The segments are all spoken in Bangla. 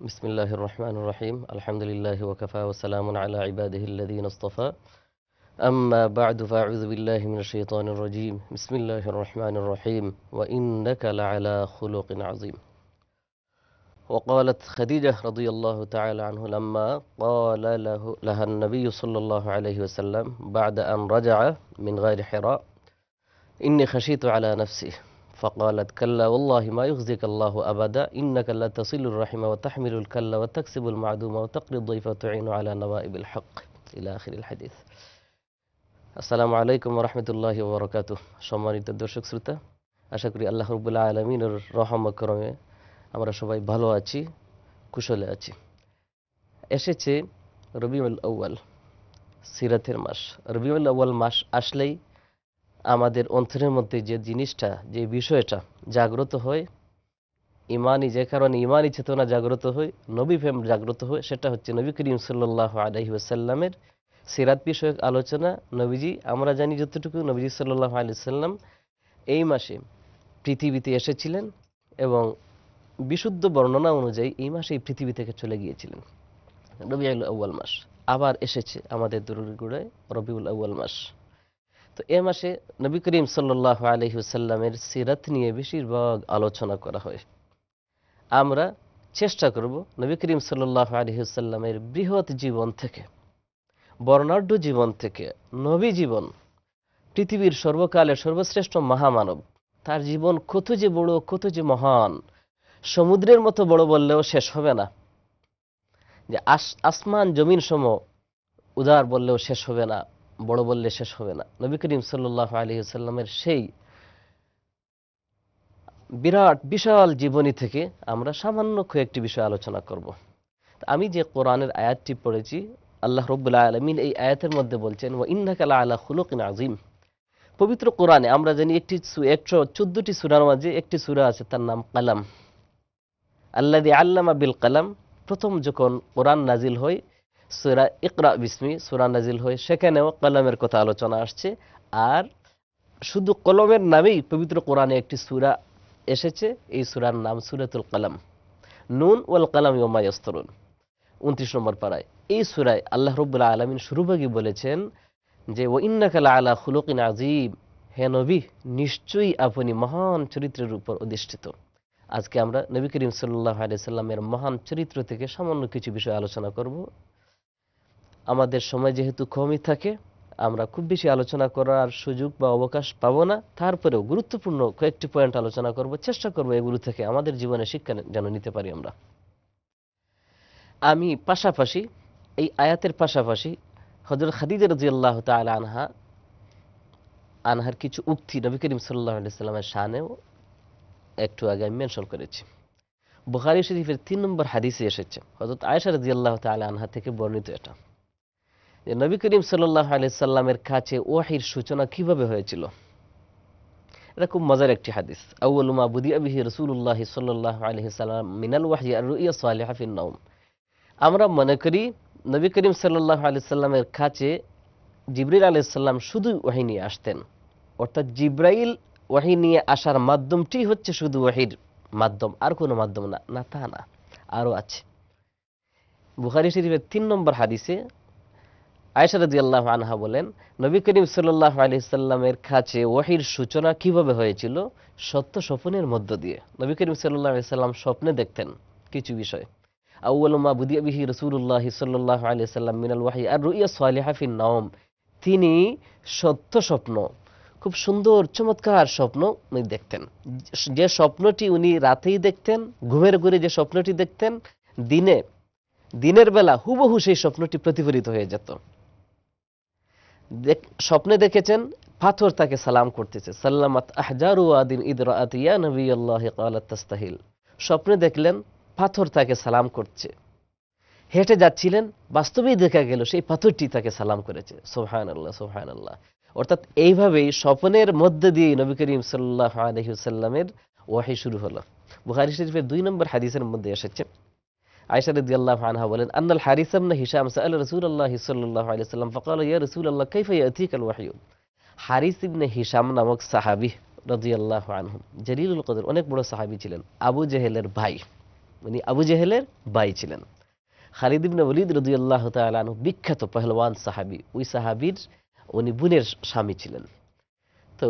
بسم الله الرحمن الرحيم الحمد لله وكفى وسلام على عباده الذين اصطفى أما بعد فأعوذ بالله من الشيطان الرجيم بسم الله الرحمن الرحيم وإنك لعلى خلق عظيم وقالت خديجة رضي الله تعالى عنه لما قال له لها النبي صلى الله عليه وسلم بعد أن رجع من غير حراء إني خشيت على نفسي فقالت كلا والله ما يخزيك الله أبدا إنك لا تصل الرحم وتحمل الكلا وتكسب المعدوم وتقري الضيف وتعين على نوائب الحق إلى آخر الحديث আসসালামু আলাইকুম রহমতুল্লাহ বরকাত সম্মানিত দর্শক শ্রোতা আশা করি আল্লাহ রবুল্লা আলমিনের রহমক্রমে আমরা সবাই ভালো আছি কুশলে আছি এসেছে রবিউল আউ্য়াল সিরাতের মাস রবিউল আউ্য়াল মাস আসলেই আমাদের অন্তরের মধ্যে যে জিনিসটা যে বিষয়টা জাগ্রত হয় ইমানই যে কারণে ইমানই চেতনা জাগ্রত হয় নবী প্রেম জাগ্রত হয় সেটা হচ্ছে নবী করিম সাল্লাহ আলহি আসাল্লামের সিরাত বিষয়ক আলোচনা নবীজি আমরা জানি যতটুকু নবীজি সাল্লাহ আলিয়াল্লাম এই মাসে পৃথিবীতে এসেছিলেন এবং বিশুদ্ধ বর্ণনা অনুযায়ী এই মাসেই পৃথিবী থেকে চলে গিয়েছিলেন রবিউল আউ্বাল মাস আবার এসেছে আমাদের দরুর গুড়ায় রবিউল আউ্বাল মাস তো এ মাসে নবী করিম সাল্লাহ আলহিউসাল্লামের সিরাত নিয়ে বেশিরভাগ আলোচনা করা হয় আমরা চেষ্টা করব নবী করিম সাল্লাহ আলহিউসাল্লামের বৃহৎ জীবন থেকে বর্ণাঢ্য জীবন থেকে নবী জীবন পৃথিবীর সর্বকালে সর্বশ্রেষ্ঠ মহামানব তার জীবন কত যে বড় কত যে মহান সমুদ্রের মতো বড় বললেও শেষ হবে না যে আসমান জমিন সম উদার বললেও শেষ হবে না বড় বললে শেষ হবে না নবী করিম সাল্লাহ আলী সাল্লামের সেই বিরাট বিশাল জীবনী থেকে আমরা সামান্য কয়েকটি বিষয় আলোচনা করব আমি যে কোরআনের আয়াতটি পড়েছি আল্লাহ রব্বুল্লাহ আলমিন এই আয়াতের মধ্যে বলছেন ও ইন্নাকালা আল্লাহ হুলকিন আজিম পবিত্র কোরআনে আমরা জানি একটি একশো চোদ্দটি সুরার মাঝে একটি সুরা আছে তার নাম কালাম আল্লাহ আল্লামা বিল কালাম প্রথম যখন কোরআন নাজিল হয় সুরা ইকরা বিসমি সুরা নাজিল হয়ে সেখানেও কলমের কথা আলোচনা আসছে আর শুধু কলমের নামেই পবিত্র কোরআনে একটি সুরা এসেছে এই সুরার নাম সুরাতুল কলম নুন ওয়াল কলাম ইয়মা ইস্তরুন উনত্রিশ নম্বর পাড়ায় এই সুরায় আল্লাহ রবুল্লা আলমিন শুরুভাগী বলেছেন যে ও ইন্নাকালা আলা খুলকিন আজিব হে নবী নিশ্চয়ই আপনি মহান চরিত্রের উপর অধিষ্ঠিত আজকে আমরা নবী করিম সাল্লাহ আলিয়া সাল্লামের মহান চরিত্র থেকে সামান্য কিছু বিষয় আলোচনা করব আমাদের সময় যেহেতু কমই থাকে আমরা খুব বেশি আলোচনা করার সুযোগ বা অবকাশ পাব না তারপরেও গুরুত্বপূর্ণ কয়েকটি পয়েন্ট আলোচনা করব চেষ্টা করব এগুলো থেকে আমাদের জীবনে শিক্ষা যেন নিতে পারি আমরা আমি পাশাপাশি এই আয়াতের পাশাপাশি হজরত খাদিজা রাজিয়াল্লাহ তাল আনহা আনহার কিছু উক্তি নবী করিম সাল্লাহামের সানেও একটু আগে আমি মেনশন করেছি বুখারি শরীফের তিন নম্বর হাদিসে এসেছে হজরত আয়সা রাজিয়াল্লাহ তাল আনহা থেকে বর্ণিত এটা যে নবী করিম সাল্লাহ আলি সাল্লামের কাছে ওয়াহির সূচনা কিভাবে হয়েছিল এটা খুব মজার একটি হাদিস বুদি আবিহি রসুল্লাহ সাল্লাহ মিনাল ওয়াহি আর রুইয়া নাউম আমরা মনে করি নবী করিম সাল্লাহ কাছে শুধু ওয়াহি নিয়ে আসতেন অর্থাৎ জিব্রাইল ওয়াহি নিয়ে আসার মাধ্যমটি হচ্ছে শুধু ওয়াহির মাধ্যম আর কোনো মাধ্যম না না তা না আরও আছে বুখারি শরীফের তিন নম্বর হাদিসে আয়সা রাজি আল্লাহ আনহা বলেন নবী করিম সাল্লাহ আলি কাছে ওয়াহির সূচনা কিভাবে হয়েছিল সত্য স্বপনের মধ্য দিয়ে নবী করিম সাল্লাহ আলি সাল্লাম স্বপ্নে দেখতেন কিছু বিষয় আউ্লমা বুদিয়াবিহি রসুল্লাহ সাল্লাহ আলি মিনাল ওয়াহি আর রুইয়া সোয়ালিহাফিন নওম তিনি সত্য স্বপ্ন খুব সুন্দর চমৎকার স্বপ্ন উনি দেখতেন যে স্বপ্নটি উনি রাতেই দেখতেন ঘুমের ঘুরে যে স্বপ্নটি দেখতেন দিনে দিনের বেলা হুবহু সেই স্বপ্নটি প্রতিফলিত হয়ে যেত স্বপ্নে দেখেছেন পাথর তাকে সালাম করতেছে সাল্লামাত আহজারু আদিন ইদরাতিয়া নবী আল্লাহ তাস্তাহিল স্বপ্নে দেখলেন পাথর তাকে সালাম করছে হেঁটে যাচ্ছিলেন বাস্তবেই দেখা গেল সেই পাথরটি তাকে সালাম করেছে সোহান আল্লাহ সোহান আল্লাহ অর্থাৎ এইভাবেই স্বপনের মধ্যে দিয়ে নবী করিম সাল্লাহ আলহিউসাল্লামের ওয়াহি শুরু হলো বুহারি শরীফের দুই নম্বর হাদিসের মধ্যে এসেছে আয়সা রদি আল্লাহ আনহা বলেন আন্নাল হারিসামনা হিসাম সাল রসুল আল্লাহ সাল্লাহ আলাইসাল্লাম ফকাল ইয়া রসুল আল্লাহ কৈফ ইয়াতিক আল ওয়াহিউ হারিস ইবনে হিসাম নামক সাহাবি রদি আল্লাহ আনহুম জলিলুল কদর অনেক বড় সাহাবি ছিলেন আবু জেহেলের ভাই উনি আবু জেহেলের ভাই ছিলেন খালিদ ইবনে ওলিদ রদি আল্লাহ তালু বিখ্যাত পহলওয়ান সাহাবি ওই সাহাবির উনি বোনের স্বামী ছিলেন তো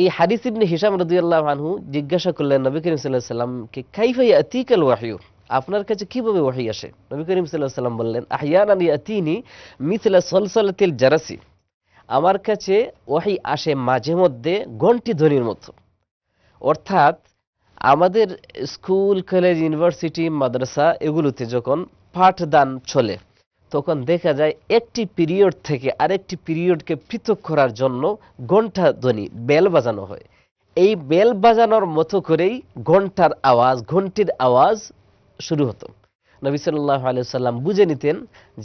এই হারিস ইবনে হিসাম রদি আল্লাহ আনহু জিজ্ঞাসা করলেন নবী করিম সাল্লাহ সাল্লামকে কাইফাই আতিকাল ওয়াহিউ আপনার কাছে কিভাবে ওহাই আসে নবী করিম সাল্লাহ সাল্লাম বললেন আহিয়ান আনি মিথিলা সলসলাতিল জারাসি আমার কাছে ওহাই আসে মাঝে মধ্যে ঘন্টি ধ্বনির মতো অর্থাৎ আমাদের স্কুল কলেজ ইউনিভার্সিটি মাদ্রাসা এগুলোতে যখন পাঠদান চলে তখন দেখা যায় একটি পিরিয়ড থেকে আরেকটি পিরিয়ডকে পৃথক করার জন্য ঘন্টা ধ্বনি বেল বাজানো হয় এই বেল বাজানোর মতো করেই ঘন্টার আওয়াজ ঘন্টির আওয়াজ শুরু হতো নবী সাল্লাহ আলাইসাল্লাম বুঝে নিতেন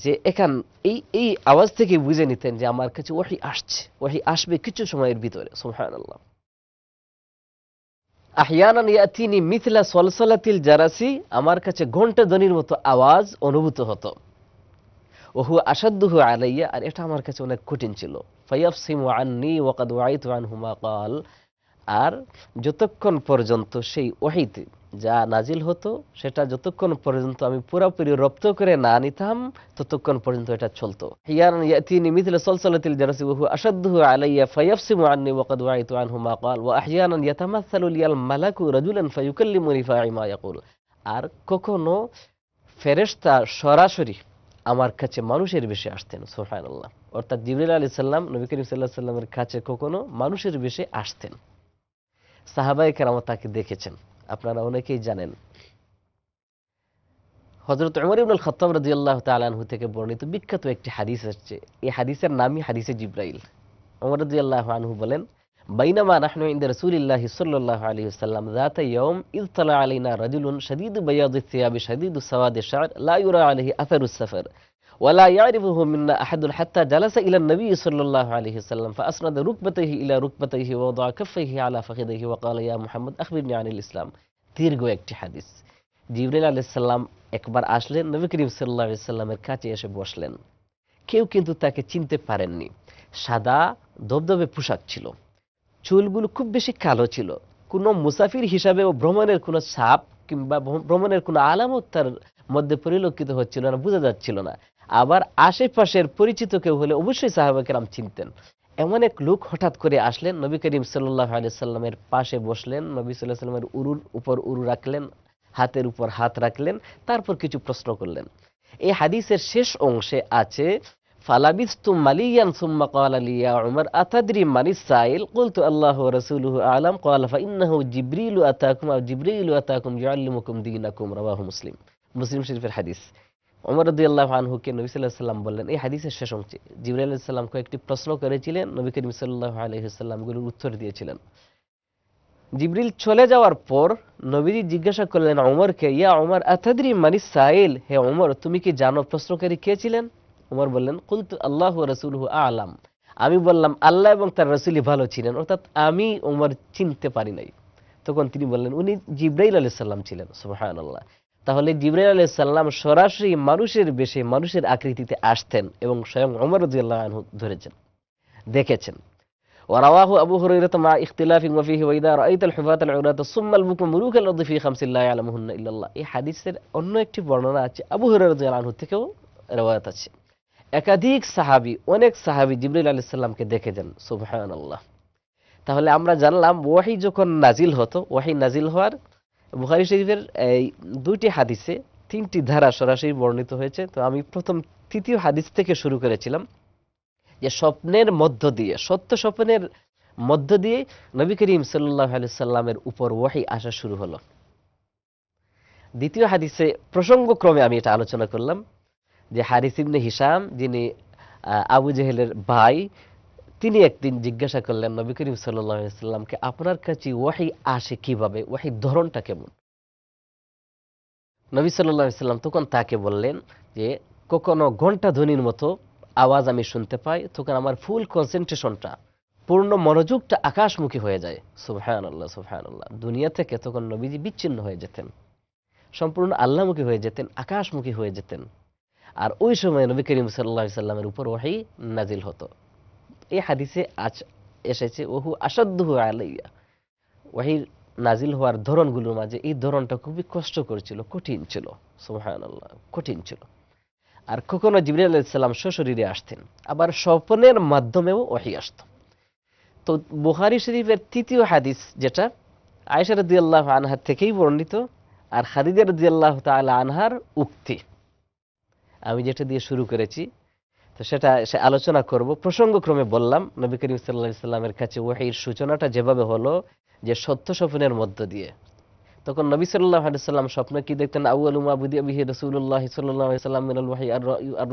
যে এখান এই এই আওয়াজ থেকে বুঝে নিতেন যে আমার কাছে ওহি আসছে ওহি আসবে কিছু সময়ের ভিতরে সোহান সলসলাতিল জারাসি আমার কাছে ঘন্টা ধ্বনির মতো আওয়াজ অনুভূত হতো ওহু আসাদ্দুহু আলাইয়া আর এটা আমার কাছে অনেক কঠিন ছিল ফাইয়াফ সিমু আননি ওয়াকাদ ওয়াইতু কাল আর যতক্ষণ পর্যন্ত সেই ওহিতে যা নাজিল হতো সেটা যতক্ষণ পর্যন্ত আমি পুরোপুরি রপ্ত করে না নিতাম ততক্ষণ পর্যন্ত এটা চলতো আর কখনো ফেরেস্তা সরাসরি আমার কাছে মানুষের বেশি আসতেন সোহান অর্থাৎ জিবরুল আলাইহিস সাল্লাম নবী করিম সাল্লাহ সাল্লামের কাছে কখনো মানুষের বেশি আসতেন সাহাবাই কেরাম তাকে দেখেছেন আপনারা অনেকেই জানেন হজরত উমর ইবনুল খত্তাব রাজিউল্লাহ তালাহু থেকে বর্ণিত বিখ্যাত একটি হাদিস আসছে এই হাদিসের নামই হাদিসে জিব্রাইল উমর রাজিউল্লাহ আনহু বলেন বাইনামা নাহনু ইন্দা রসুলিল্লাহ সাল্লাহ আলী সাল্লাম ذات يوم إذ طلع علينا رجل شديد بياض الثياب شديد سواد الشعر لا يرى عليه দীর্ঘ একটি হাদিস একবার আসলেন নবী করিম সাল্লামের কাছে এসে বসলেন কেউ কিন্তু তাকে চিনতে পারেননি সাদা দবদবে পোশাক ছিল চুলগুলো খুব বেশি কালো ছিল কোনো মুসাফির হিসাবে ও ভ্রমণের কোনো ছাপ কিংবা ভ্রমণের কোনো আলামত তার মধ্যে পরিলক্ষিত হচ্ছিল না বোঝা যাচ্ছিল না আবার আশেপাশের পরিচিত কেউ হলে অবশ্যই সাহাবাকেরাম চিনতেন এমন এক লোক হঠাৎ করে আসলেন নবী করিম সাল্লাহ সাল্লামের পাশে বসলেন নবী সাল্লাহ সাল্লামের উরুর উপর উরু রাখলেন হাতের উপর হাত রাখলেন তারপর কিছু প্রশ্ন করলেন এই হাদিসের শেষ অংশে আছে মুসলিম শরীফের হাদিস অমর রদুল্লাহ আনহুকে নবী সাল্লাহ সাল্লাম বললেন এই হাদিসের শেষ অংশে জিবরাই সাল্লাম কয়েকটি প্রশ্ন করেছিলেন নবী করিম সাল্লাহ আলহিসাল্লামগুলোর উত্তর দিয়েছিলেন জিবরিল চলে যাওয়ার পর নবীজি জিজ্ঞাসা করলেন অমরকে ইয়া অমর আথাদি মানি সাইল হে অমর তুমি কি জানো প্রশ্নকারী কে ছিলেন অমর বললেন কুলত আল্লাহ রসুল হু আলাম আমি বললাম আল্লাহ এবং তার রসুলই ভালো ছিলেন অর্থাৎ আমি ওমর চিনতে পারি নাই তখন তিনি বললেন উনি জিব্রাইল আলাইসাল্লাম ছিলেন সুবাহ আল্লাহ তাহলে জিবরাইল আলি সাল্লাম সরাসরি মানুষের বেশে মানুষের আকৃতিতে আসতেন এবং স্বয়ং অমর আনহু ধরেছেন দেখেছেন ورواه أبو هريرة مع اختلاف وفيه وإذا رأيت الحفاة العراة ثم البكم ملوك الأرض في خمس لا يعلمهن إلا الله এই হাদিসের অন্য একটি বর্ণনা আছে আবু হুরায়রা রাদিয়াল্লাহু আনহু থেকেও রওয়ায়াত আছে একাধিক সাহাবী অনেক সাহাবী জিবরাইল আলাইহিস সালামকে দেখে যান সুবহানাল্লাহ তাহলে আমরা জানলাম ওয়াহী যখন নাজিল হতো ওয়াহী নাজিল হওয়ার বুখারি শরীফের এই দুইটি হাদিসে তিনটি ধারা সরাসরি বর্ণিত হয়েছে তো আমি প্রথম তৃতীয় হাদিস থেকে শুরু করেছিলাম যে স্বপ্নের মধ্য দিয়ে সত্য স্বপ্নের মধ্য দিয়ে নবী করিম সাল্লাহ আলি সাল্লামের উপর ওয়াহি আসা শুরু হলো দ্বিতীয় হাদিসে প্রসঙ্গক্রমে আমি এটা আলোচনা করলাম যে হারিস ইবনে হিসাম যিনি আবু জেহেলের ভাই তিনি একদিন জিজ্ঞাসা করলেন নবী করিম সাল্লামকে আপনার কাছে ওয়াহি আসে কিভাবে ওয়াহি ধরনটা কেমন নবী সাল্লাম তখন তাকে বললেন যে কখনো ঘন্টা ধ্বনির মতো আওয়াজ আমি শুনতে পাই তখন আমার ফুল কনসেন্ট্রেশনটা পূর্ণ মনোযোগটা আকাশমুখী হয়ে যায় সুফহান আল্লাহ সুফহান আল্লাহ দুনিয়া থেকে তখন নবীজি বিচ্ছিন্ন হয়ে যেতেন সম্পূর্ণ আল্লাহমুখী হয়ে যেতেন আকাশমুখী হয়ে যেতেন আর ওই সময় নবী করিম সাল্লা সাল্লামের উপর ওয়াহি নাজিল হতো এই হাদিসে আজ এসেছে ওহু হয়ে আলাইয়া ওয়াহির নাজিল হওয়ার ধরনগুলোর মাঝে এই ধরনটা খুবই কষ্ট করেছিল কঠিন ছিল সুহান কঠিন ছিল আর কখনো জিবরিল ইসলাম সশরীরে আসতেন আবার স্বপনের মাধ্যমেও ওহি আসত তো বুহারি শরীফের তৃতীয় হাদিস যেটা আয়সা রদি আল্লাহ আনহার থেকেই বর্ণিত আর খাদিজা রদি আল্লাহ তাল আনহার উক্তি আমি যেটা দিয়ে শুরু করেছি তো সেটা সে আলোচনা করব প্রসঙ্গক্রমে বললাম নবী করিম সাল্লা কাছে ওয়াহির সূচনাটা যেভাবে হলো যে সত্য স্বপ্নের মধ্য দিয়ে তখন নবী সাল্লাহ সাল্লাম স্বপ্ন কি দেখতেন আউআলুমা বুদি আবিহি রসুল্লাহ সাল্লাহ সাল্লাম মিনালহি আর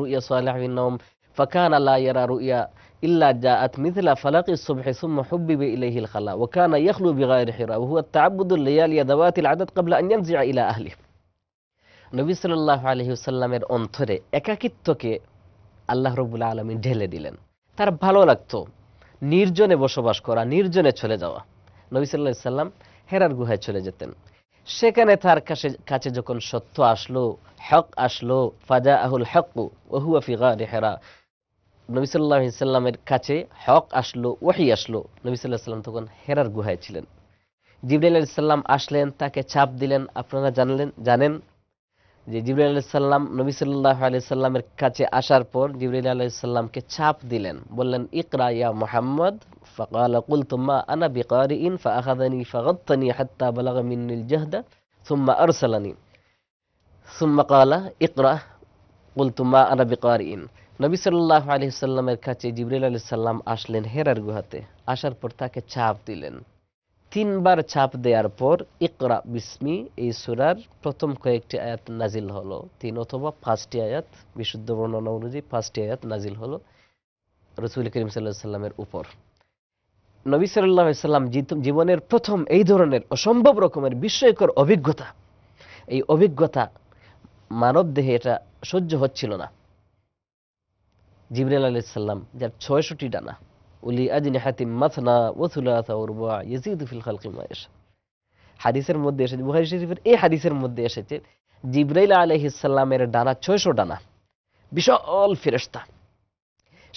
রুইয়া সালাহিনম فكان لا يرى رؤيا إلا جاءت مثل فلق الصبح ثم حبب إليه الخلاء وكان يخلو بغير حراء وهو التعبد الليالي ذوات العدد قبل أن ينزع إلى أهله নবী সাল্লাহ আলহিউসাল্লামের অন্তরে একাকিত্বকে আল্লাহ রবুল্লা আলমী ঢেলে দিলেন তার ভালো লাগতো নির্জনে বসবাস করা নির্জনে চলে যাওয়া নবী সাল্লা সাল্লাম হেরার গুহায় চলে যেতেন সেখানে তার কাছে কাছে যখন সত্য আসলো হক আসলো ফাজা আহুল হকু ওহুয়াফিগা রেহেরা নবী সাল্লাহ সাল্লামের কাছে হক আসলো ওহি আসলো নবী সাল্লাহ সাল্লাম তখন হেরার গুহায় ছিলেন জিবরাইল আলাইসাল্লাম আসলেন তাকে চাপ দিলেন আপনারা জানলেন জানেন যে জিবরুল আলাইসাল্লাম নবী সাল্লাহ আলাইসাল্লামের কাছে আসার পর জিবরুল আলাইসাল্লামকে ছাপ দিলেন বললেন ইকরা ইয়া মোহাম্মদ فقال قلت ما أنا بقارئ فأخذني فغطني حتى بلغ مني الجهد ثم أرسلني ثم قال اقرأ قلت ما أنا بقارئ নবী সাল্লাহ আলহিসাল্লামের কাছে জিবরুল আলাইসাল্লাম আসলেন হেরার গুহাতে আসার পর তাকে ছাপ দিলেন তিনবার ছাপ দেওয়ার পর ইকরা বিসমি এই সুরার প্রথম কয়েকটি আয়াত নাজিল হলো তিন অথবা পাঁচটি আয়াত বিশুদ্ধ বর্ণনা অনুযায়ী পাঁচটি আয়াত নাজিল হলো রসুল করিম সাল্লাহ সাল্লামের উপর নবী সাল্লাহ সাল্লাম জীবনের প্রথম এই ধরনের অসম্ভব রকমের বিস্ময়কর অভিজ্ঞতা এই অভিজ্ঞতা মানব দেহে এটা সহ্য হচ্ছিল না জিবরাল আলি সাল্লাম যার ছয়শটি ডানা উলি আজিন হাতিম মাথনা ডানা ডানা বিশাল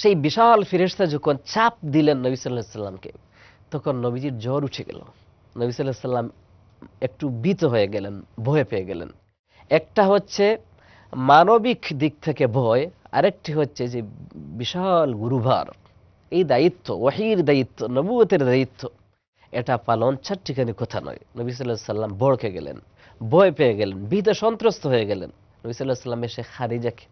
সেই বিশাল যখন চাপ দিলেন নবী সাল্লামকে তখন নবীজির জ্বর উঠে গেল নবী একটু ভীত হয়ে গেলেন ভয় পেয়ে গেলেন একটা হচ্ছে মানবিক দিক থেকে ভয় আরেকটি হচ্ছে যে বিশাল গুরুভার এই দায়িত্ব ওয়াহির দায়িত্ব নবুয়তের দায়িত্ব এটা পালন চারটিখানি কথা নয় নবী সাল্লাহ সাল্লাম বড়কে গেলেন ভয় পেয়ে গেলেন ভীত সন্ত্রস্ত হয়ে গেলেন নবী সাল্লাহ সাল্লাম এসে খাদিজাকে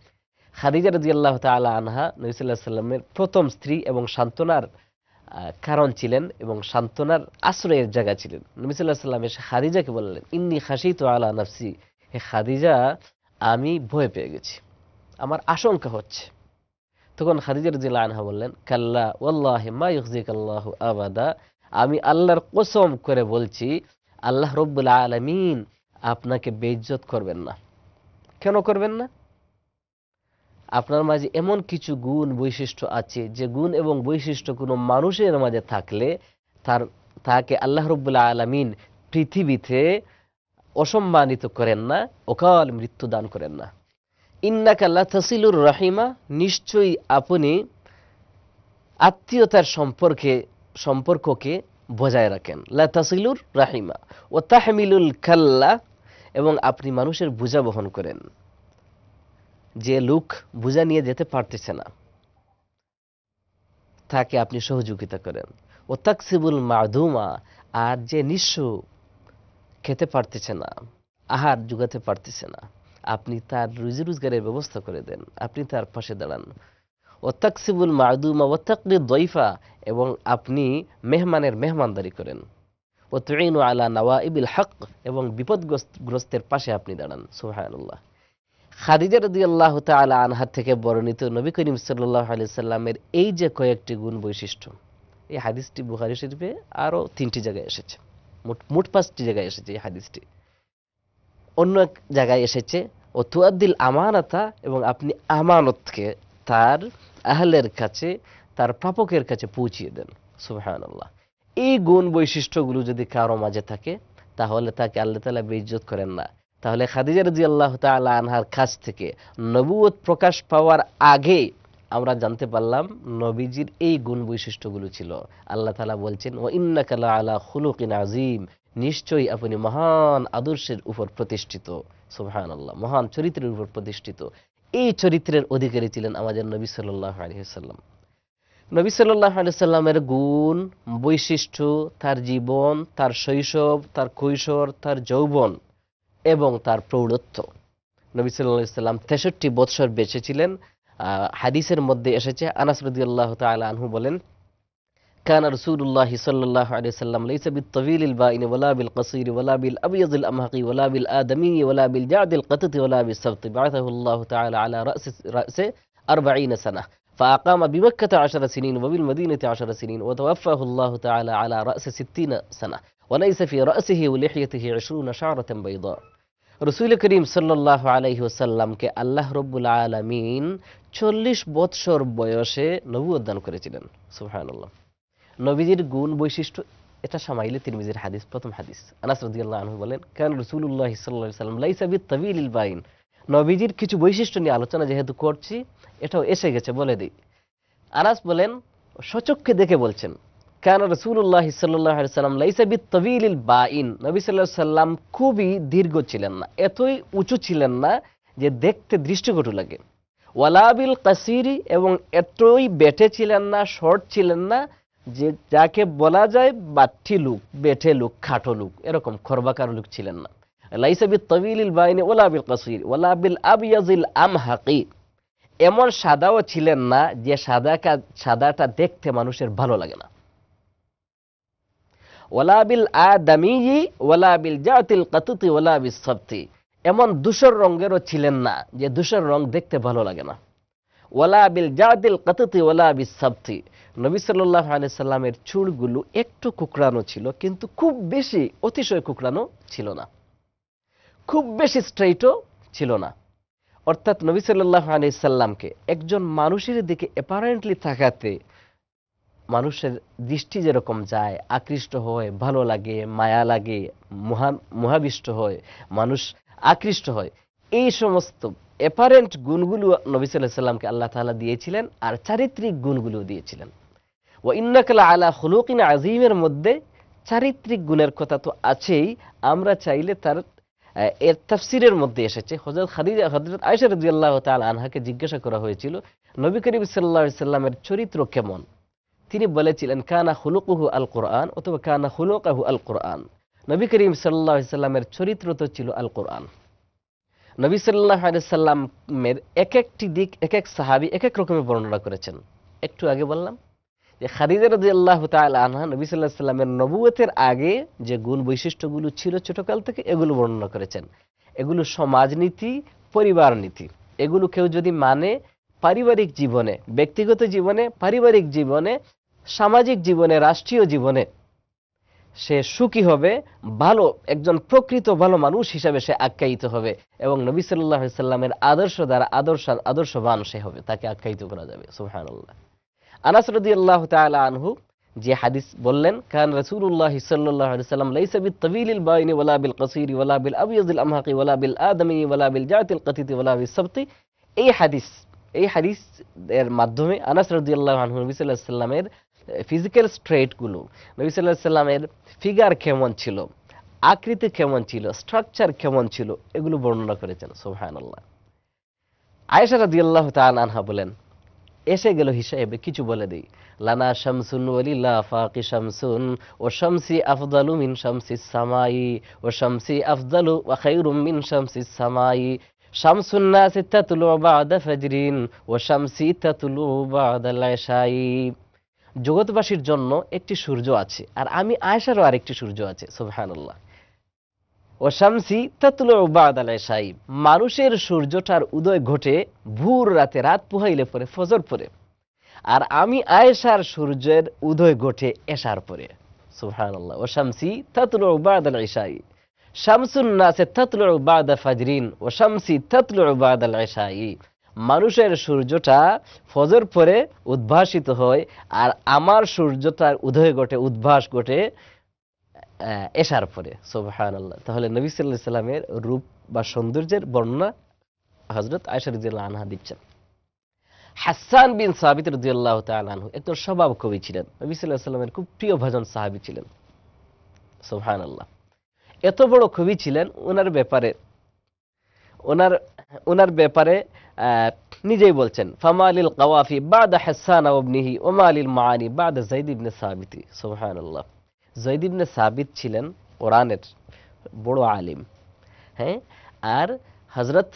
খাদিজা রাজি আল্লাহ তালা আনহা নবী সাল্লাহ সাল্লামের প্রথম স্ত্রী এবং সান্ত্বনার কারণ ছিলেন এবং সান্ত্বনার আশ্রয়ের জায়গা ছিলেন নবী সাল্লাহ সাল্লাম এসে খাদিজাকে বললেন ইন্নি খাসি তো আলা নাফসি হে খাদিজা আমি ভয় পেয়ে গেছি আমার আশঙ্কা হচ্ছে তখন খাদিজার জিলা আনহা বললেন কাল্লা ওল্লাহ মাইজিক আল্লাহ আবাদা আমি আল্লাহর কসম করে বলছি আল্লাহ রব্বুল্লা আলমিন আপনাকে বেইজ্জত করবেন না কেন করবেন না আপনার মাঝে এমন কিছু গুণ বৈশিষ্ট্য আছে যে গুণ এবং বৈশিষ্ট্য কোনো মানুষের মাঝে থাকলে তার তাকে আল্লাহ রব্বুল্লা আলমিন পৃথিবীতে অসম্মানিত করেন না অকাল মৃত্যুদান করেন না ইন্নাকা তসিলুর রহিমা নিশ্চয়ই আপনি আত্মীয়তার সম্পর্কে সম্পর্ককে বজায় রাখেন লা রাহিমা ও তাহমিলুল খাল্লা এবং আপনি মানুষের বোঝা বহন করেন যে লোক বোঝা নিয়ে যেতে পারতেছে না তাকে আপনি সহযোগিতা করেন ও তাকসিবুল মাধুমা আর যে নিঃস্ব খেতে পারতেছে না আহার যোগাতে পারতেছে না আপনি তার রুজি রোজগারের ব্যবস্থা করে দেন আপনি তার পাশে দাঁড়ান ওত্তাকসিবুল মাদুমা তাকলি দৈফা এবং আপনি মেহমানের মেহমানদারি করেন ওতঈনু আলা নওয়া ইবিল হক এবং বিপদগ্রস্তের পাশে আপনি দাঁড়ান সুহায়নুল্লাহ খাদিজা রদি আল্লাহ তালা আনহার থেকে বর্ণিত নবী করিম সাল্লাহ আলি সাল্লামের এই যে কয়েকটি গুণ বৈশিষ্ট্য এই হাদিসটি বুহারি শরীফে আরও তিনটি জায়গায় এসেছে মোট মোট পাঁচটি জায়গায় এসেছে এই হাদিসটি অন্য এক জায়গায় এসেছে ও তুয়াদ্দিল আমানতা এবং আপনি আমানতকে তার আহলের কাছে তার প্রাপকের কাছে পৌঁছিয়ে দেন সুবাহ এই গুণ বৈশিষ্ট্যগুলো যদি কারো মাঝে থাকে তাহলে তাকে আল্লাহ তালা বেইজত করেন না তাহলে খাদিজা রাজি আল্লাহ তালা আনহার কাছ থেকে নবুয়ত প্রকাশ পাওয়ার আগে আমরা জানতে পারলাম নবীজির এই গুণ বৈশিষ্ট্যগুলো ছিল আল্লাহ তালা বলছেন ও ইন্নাকালা আলা হুলুকিন আজিম নিশ্চয়ই আপনি মহান আদর্শের উপর প্রতিষ্ঠিত সুহান আল্লাহ মহান চরিত্রের উপর প্রতিষ্ঠিত এই চরিত্রের অধিকারী ছিলেন আমাদের নবী সাল্লাহ আলহিহাল্লাম নবী সাল্লাহ আলুসাল্লামের গুণ বৈশিষ্ট্য তার জীবন তার শৈশব তার কৈশোর তার যৌবন এবং তার প্রৌঢ়ত্ব নবী সাল্লাহ সাল্লাম তেষট্টি বৎসর বেঁচেছিলেন হাদিসের মধ্যে এসেছে আল্লাহ তালা আনহু বলেন كان رسول الله صلى الله عليه وسلم ليس بالطويل البائن ولا بالقصير ولا بالأبيض الأمهقي ولا بالآدمي ولا بالجعد القطط ولا بالسبط بعثه الله تعالى على رأس رأسه أربعين سنة فأقام بمكة عشر سنين وبالمدينة عشر سنين وتوفاه الله تعالى على رأس ستين سنة وليس في رأسه ولحيته عشرون شعرة بيضاء رسول صلى الله عليه وسلم كالله رب العالمين আলমিন চল্লিশ বৎসর বয়সে নবুদান করেছিলেন سبحان الله নবীজির গুণ বৈশিষ্ট্য এটা সামাইলে তিরমিজির হাদিস প্রথম হাদিস আনাস রদিয়াল্লাহ আনহু বলেন কেন রসুল্লাহ সাল্লাহ সাল্লাম লাইসাবি তবিল বাইন নবীজির কিছু বৈশিষ্ট্য নিয়ে আলোচনা যেহেতু করছি এটাও এসে গেছে বলে দিই আনাস বলেন সচক্ষে দেখে বলছেন কেন রসুল্লাহ সাল্লাহ সাল্লাম লাইসাবি তবিল বাইন নবী সাল্লাহ সাল্লাম খুবই দীর্ঘ ছিলেন না এতই উঁচু ছিলেন না যে দেখতে দৃষ্টিকটু লাগে ওয়ালাবিল কাসিরি এবং এতই বেটে ছিলেন না শর্ট ছিলেন না যে যাকে বলা যায় বাঠি লোক বেঠে লোক খাটো লোক এরকম খরবাকার লোক ছিলেন না লাইসাবি তবিল বাইনে ওলা কাসির ওলা আবিয়াজিল আম হাকি এমন সাদাও ছিলেন না যে সাদা সাদাটা দেখতে মানুষের ভালো লাগে না ওলাবিল বিল আদামি ওলাবিল জাতিল কাতুতি ওলাবিল বিল সপ্তি এমন দুশোর রঙেরও ছিলেন না যে দুশোর রং দেখতে ভালো লাগে না ওলাবিল জাতিল কাতুতি ওলাবিল বিল সপ্তি নবী সাল্লাহ আলাইসাল্লামের চুলগুলো একটু কুকড়ানো ছিল কিন্তু খুব বেশি অতিশয় কুকড়ানো ছিল না খুব বেশি স্ট্রেইটও ছিল না অর্থাৎ নবী সাল্লাহ আলাইসাল্লামকে একজন মানুষের দিকে অ্যাপারেন্টলি থাকাতে মানুষের দৃষ্টি যেরকম যায় আকৃষ্ট হয় ভালো লাগে মায়া লাগে মহা মহাবিষ্ট হয় মানুষ আকৃষ্ট হয় এই সমস্ত অ্যাপারেন্ট গুণগুলো নবী সাল্লাহ সাল্লামকে আল্লাহ তালা দিয়েছিলেন আর চারিত্রিক গুণগুলো দিয়েছিলেন ও ইন্নাকলা আলা হলুকিন আজিমের মধ্যে চারিত্রিক গুণের কথা তো আছেই আমরা চাইলে তার এর তাফসিরের মধ্যে এসেছে হজরত খাদিজা হজরত আয়সা আল্লাহ তাল আনহাকে জিজ্ঞাসা করা হয়েছিল নবী করিম সাল্লা সাল্লামের চরিত্র কেমন তিনি বলেছিলেন কানা হুলুকুহু আল কোরআন অথবা কানা হুলুকাহু আল কোরআন নবী করিম সাল্লাহ সাল্লামের চরিত্র তো ছিল আল কোরআন নবী সাল্লাহ সাল্লামের এক একটি দিক এক এক সাহাবি এক এক রকমের বর্ণনা করেছেন একটু আগে বললাম যে খাদিজা রাজি আল্লাহ আনহা নবী সাল্লাহ সাল্লামের নবুয়তের আগে যে গুণ বৈশিষ্ট্যগুলো ছিল ছোটকাল থেকে এগুলো বর্ণনা করেছেন এগুলো সমাজনীতি পরিবার নীতি এগুলো কেউ যদি মানে পারিবারিক জীবনে ব্যক্তিগত জীবনে পারিবারিক জীবনে সামাজিক জীবনে রাষ্ট্রীয় জীবনে সে সুখী হবে ভালো একজন প্রকৃত ভালো মানুষ হিসাবে সে আখ্যায়িত হবে এবং নবী সাল্লাহ সাল্লামের আদর্শ দ্বারা আদর্শ আদর্শবান সে হবে তাকে আখ্যায়িত করা যাবে সুহান আল্লাহ আনহু যে হাদিস বললেন কান সাল্লাম বাইনি বিল বিল আমহাকি বিল আদমি বিল জাতিল বিল সবতি এই হাদিস এই হাদিস এর মাধ্যমে আনাস আনহু নবী সাল্লামের ফিজিক্যাল স্ট্রেট নবী সাল্লাহ সাল্লামের ফিগার কেমন ছিল আকৃতি কেমন ছিল স্ট্রাকচার কেমন ছিল এগুলো বর্ণনা করেছেন সোহান আল্লাহ আয়েশা রদিয়াল্লাহ তাল আনহা বলেন এসে গেল হিসেবে কিছু বলে দিই লানা শামসুন ওয়ালিল্লা ফাকি শামসুন ও শামসি আফদালু মিন শামসি সামাই ও শামসি আফদালু ওয়াখাইরুম মিন শামসি সামাই শামসুন্নাস তাতুলু বাদা ফাজরিন ও শামসি তাতুলু বাদা লাশাই জগৎবাসীর জন্য একটি সূর্য আছে আর আমি আয়েশারও আরেকটি সূর্য আছে সুবহানাল্লাহ ও শামসি তাতলু বাদাল এশাই মানুষের সূর্যটার উদয় ঘটে ভোর রাতে রাত পুহাইলে পরে ফজর পরে আর আমি আয়েশার সূর্যের উদয় ঘটে এশার পরে সুবহানাল্লাহ তাতলু বাদাল এশাই শামসুন নাসে তাতলু বাদা ফাজরিন তাতলু বাদাল এশাই মানুষের সূর্যটা ফজর পরে উদ্ভাসিত হয় আর আমার সূর্যটার উদয় ঘটে উদ্ভাস ঘটে এসার পরে সোবাহান আল্লাহ তাহলে নবী সাল্লাহ সাল্লামের রূপ বা সৌন্দর্যের বর্ণনা হজরত আয়সারুদ্দিল্লা আনহা দিচ্ছেন হাসান বিন সাহাবিত রদিয়াল্লাহ তালহু একজন স্বভাব কবি ছিলেন নবী সাল্লাহ সাল্লামের খুব প্রিয় ভজন সাহাবি ছিলেন সোহান আল্লাহ এত বড় কবি ছিলেন ওনার ব্যাপারে ওনার ওনার ব্যাপারে নিজেই বলছেন ফামা আলিল কাওয়াফি বাদ হাসান আবনিহি ওমা আলিল মানি বাদ জাইদ ইবনে সাহাবিতি সোহান আল্লাহ জৈদ সাবিত ছিলেন কোরআনের বড় আলিম হ্যাঁ আর হজরত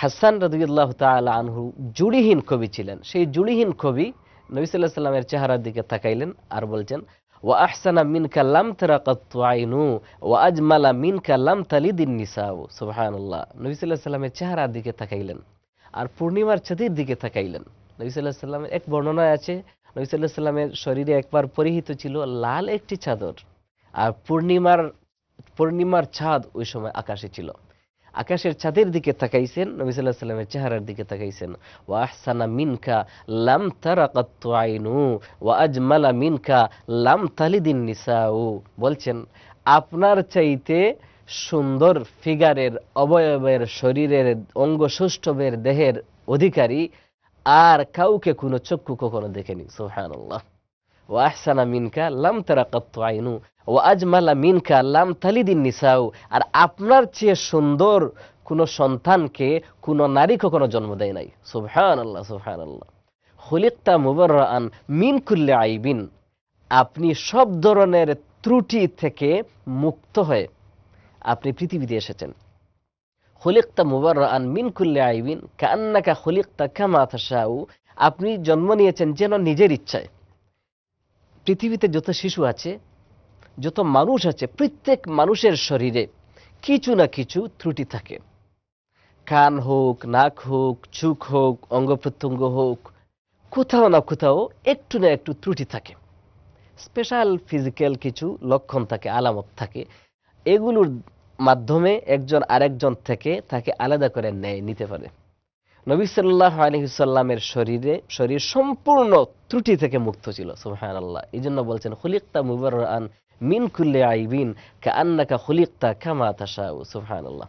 হাসান রদুল্লাহ তালা আনহু জুড়িহীন কবি ছিলেন সেই জুড়িহীন কবি নবী সাল্লাহ সাল্লামের চেহারার দিকে তাকাইলেন আর বলছেন ও আহসানা মিন কাল্লাম তেরাকাত আইনু ওয়া আজমালা মিন কাল্লাম তালিদিন নিসাউ সুবাহানুল্লাহ নবী সাল্লাহ সাল্লামের চেহারার দিকে তাকাইলেন আর পূর্ণিমার ছাতির দিকে তাকাইলেন নবী সাল্লাহ সাল্লামের এক বর্ণনায় আছে নবিসাল্লাহ শরীরে একবার পরিহিত ছিল লাল একটি চাদর আর পূর্ণিমার পূর্ণিমার ছাদ ওই সময় আকাশে ছিল আকাশের ছাদের দিকে তাকাইছেন নবী সাল্লামের চেহারার দিকে তাকাইছেন ওয়াহসানা মিনকা লাম তারাকাতু আইনু ওয়া আজমালা মিনকা লাম তালিদিন নিসাউ বলছেন আপনার চাইতে সুন্দর ফিগারের অবয়বের শরীরের অঙ্গ সুষ্ঠবের দেহের অধিকারী আর কাউকে কোনো চক্ষু কখনো দেখেনি সোহান আল্লাহ ও আহসানা মিনকা লাম তারা কত্ত আইনু ও আজমালা মিনকা লাম তালিদিন নিসাউ আর আপনার চেয়ে সুন্দর কোনো সন্তানকে কোনো নারী কখনো জন্ম দেয় নাই সোহান আল্লাহ সোহান আল্লাহ মুবর আন মিন কুল্লে আইবিন আপনি সব ধরনের ত্রুটি থেকে মুক্ত হয়ে আপনি পৃথিবীতে এসেছেন হলিকতা মুবার আন মিনকুল্লে আইবিন কান্নাকা হলিকতা কামা থাসাউ আপনি জন্ম নিয়েছেন যেন নিজের ইচ্ছায় পৃথিবীতে যত শিশু আছে যত মানুষ আছে প্রত্যেক মানুষের শরীরে কিছু না কিছু ত্রুটি থাকে কান হোক নাক হোক চুক হোক অঙ্গ প্রত্যঙ্গ হোক কোথাও না কোথাও একটু না একটু ত্রুটি থাকে স্পেশাল ফিজিক্যাল কিছু লক্ষণ থাকে আলামত থাকে এগুলোর মাধ্যমে একজন আরেকজন থেকে তাকে আলাদা করে নেয় নিতে পারে নবী সাল্লাহ আলহিসাল্লামের শরীরে শরীর সম্পূর্ণ ত্রুটি থেকে মুক্ত ছিল সোহান আল্লাহ এই জন্য বলছেন হুলিক্তা মুবর আন মিন কুল্লে আইবিন কা আন্নাকা হুলিক্তা কামা তাসা সোহান আল্লাহ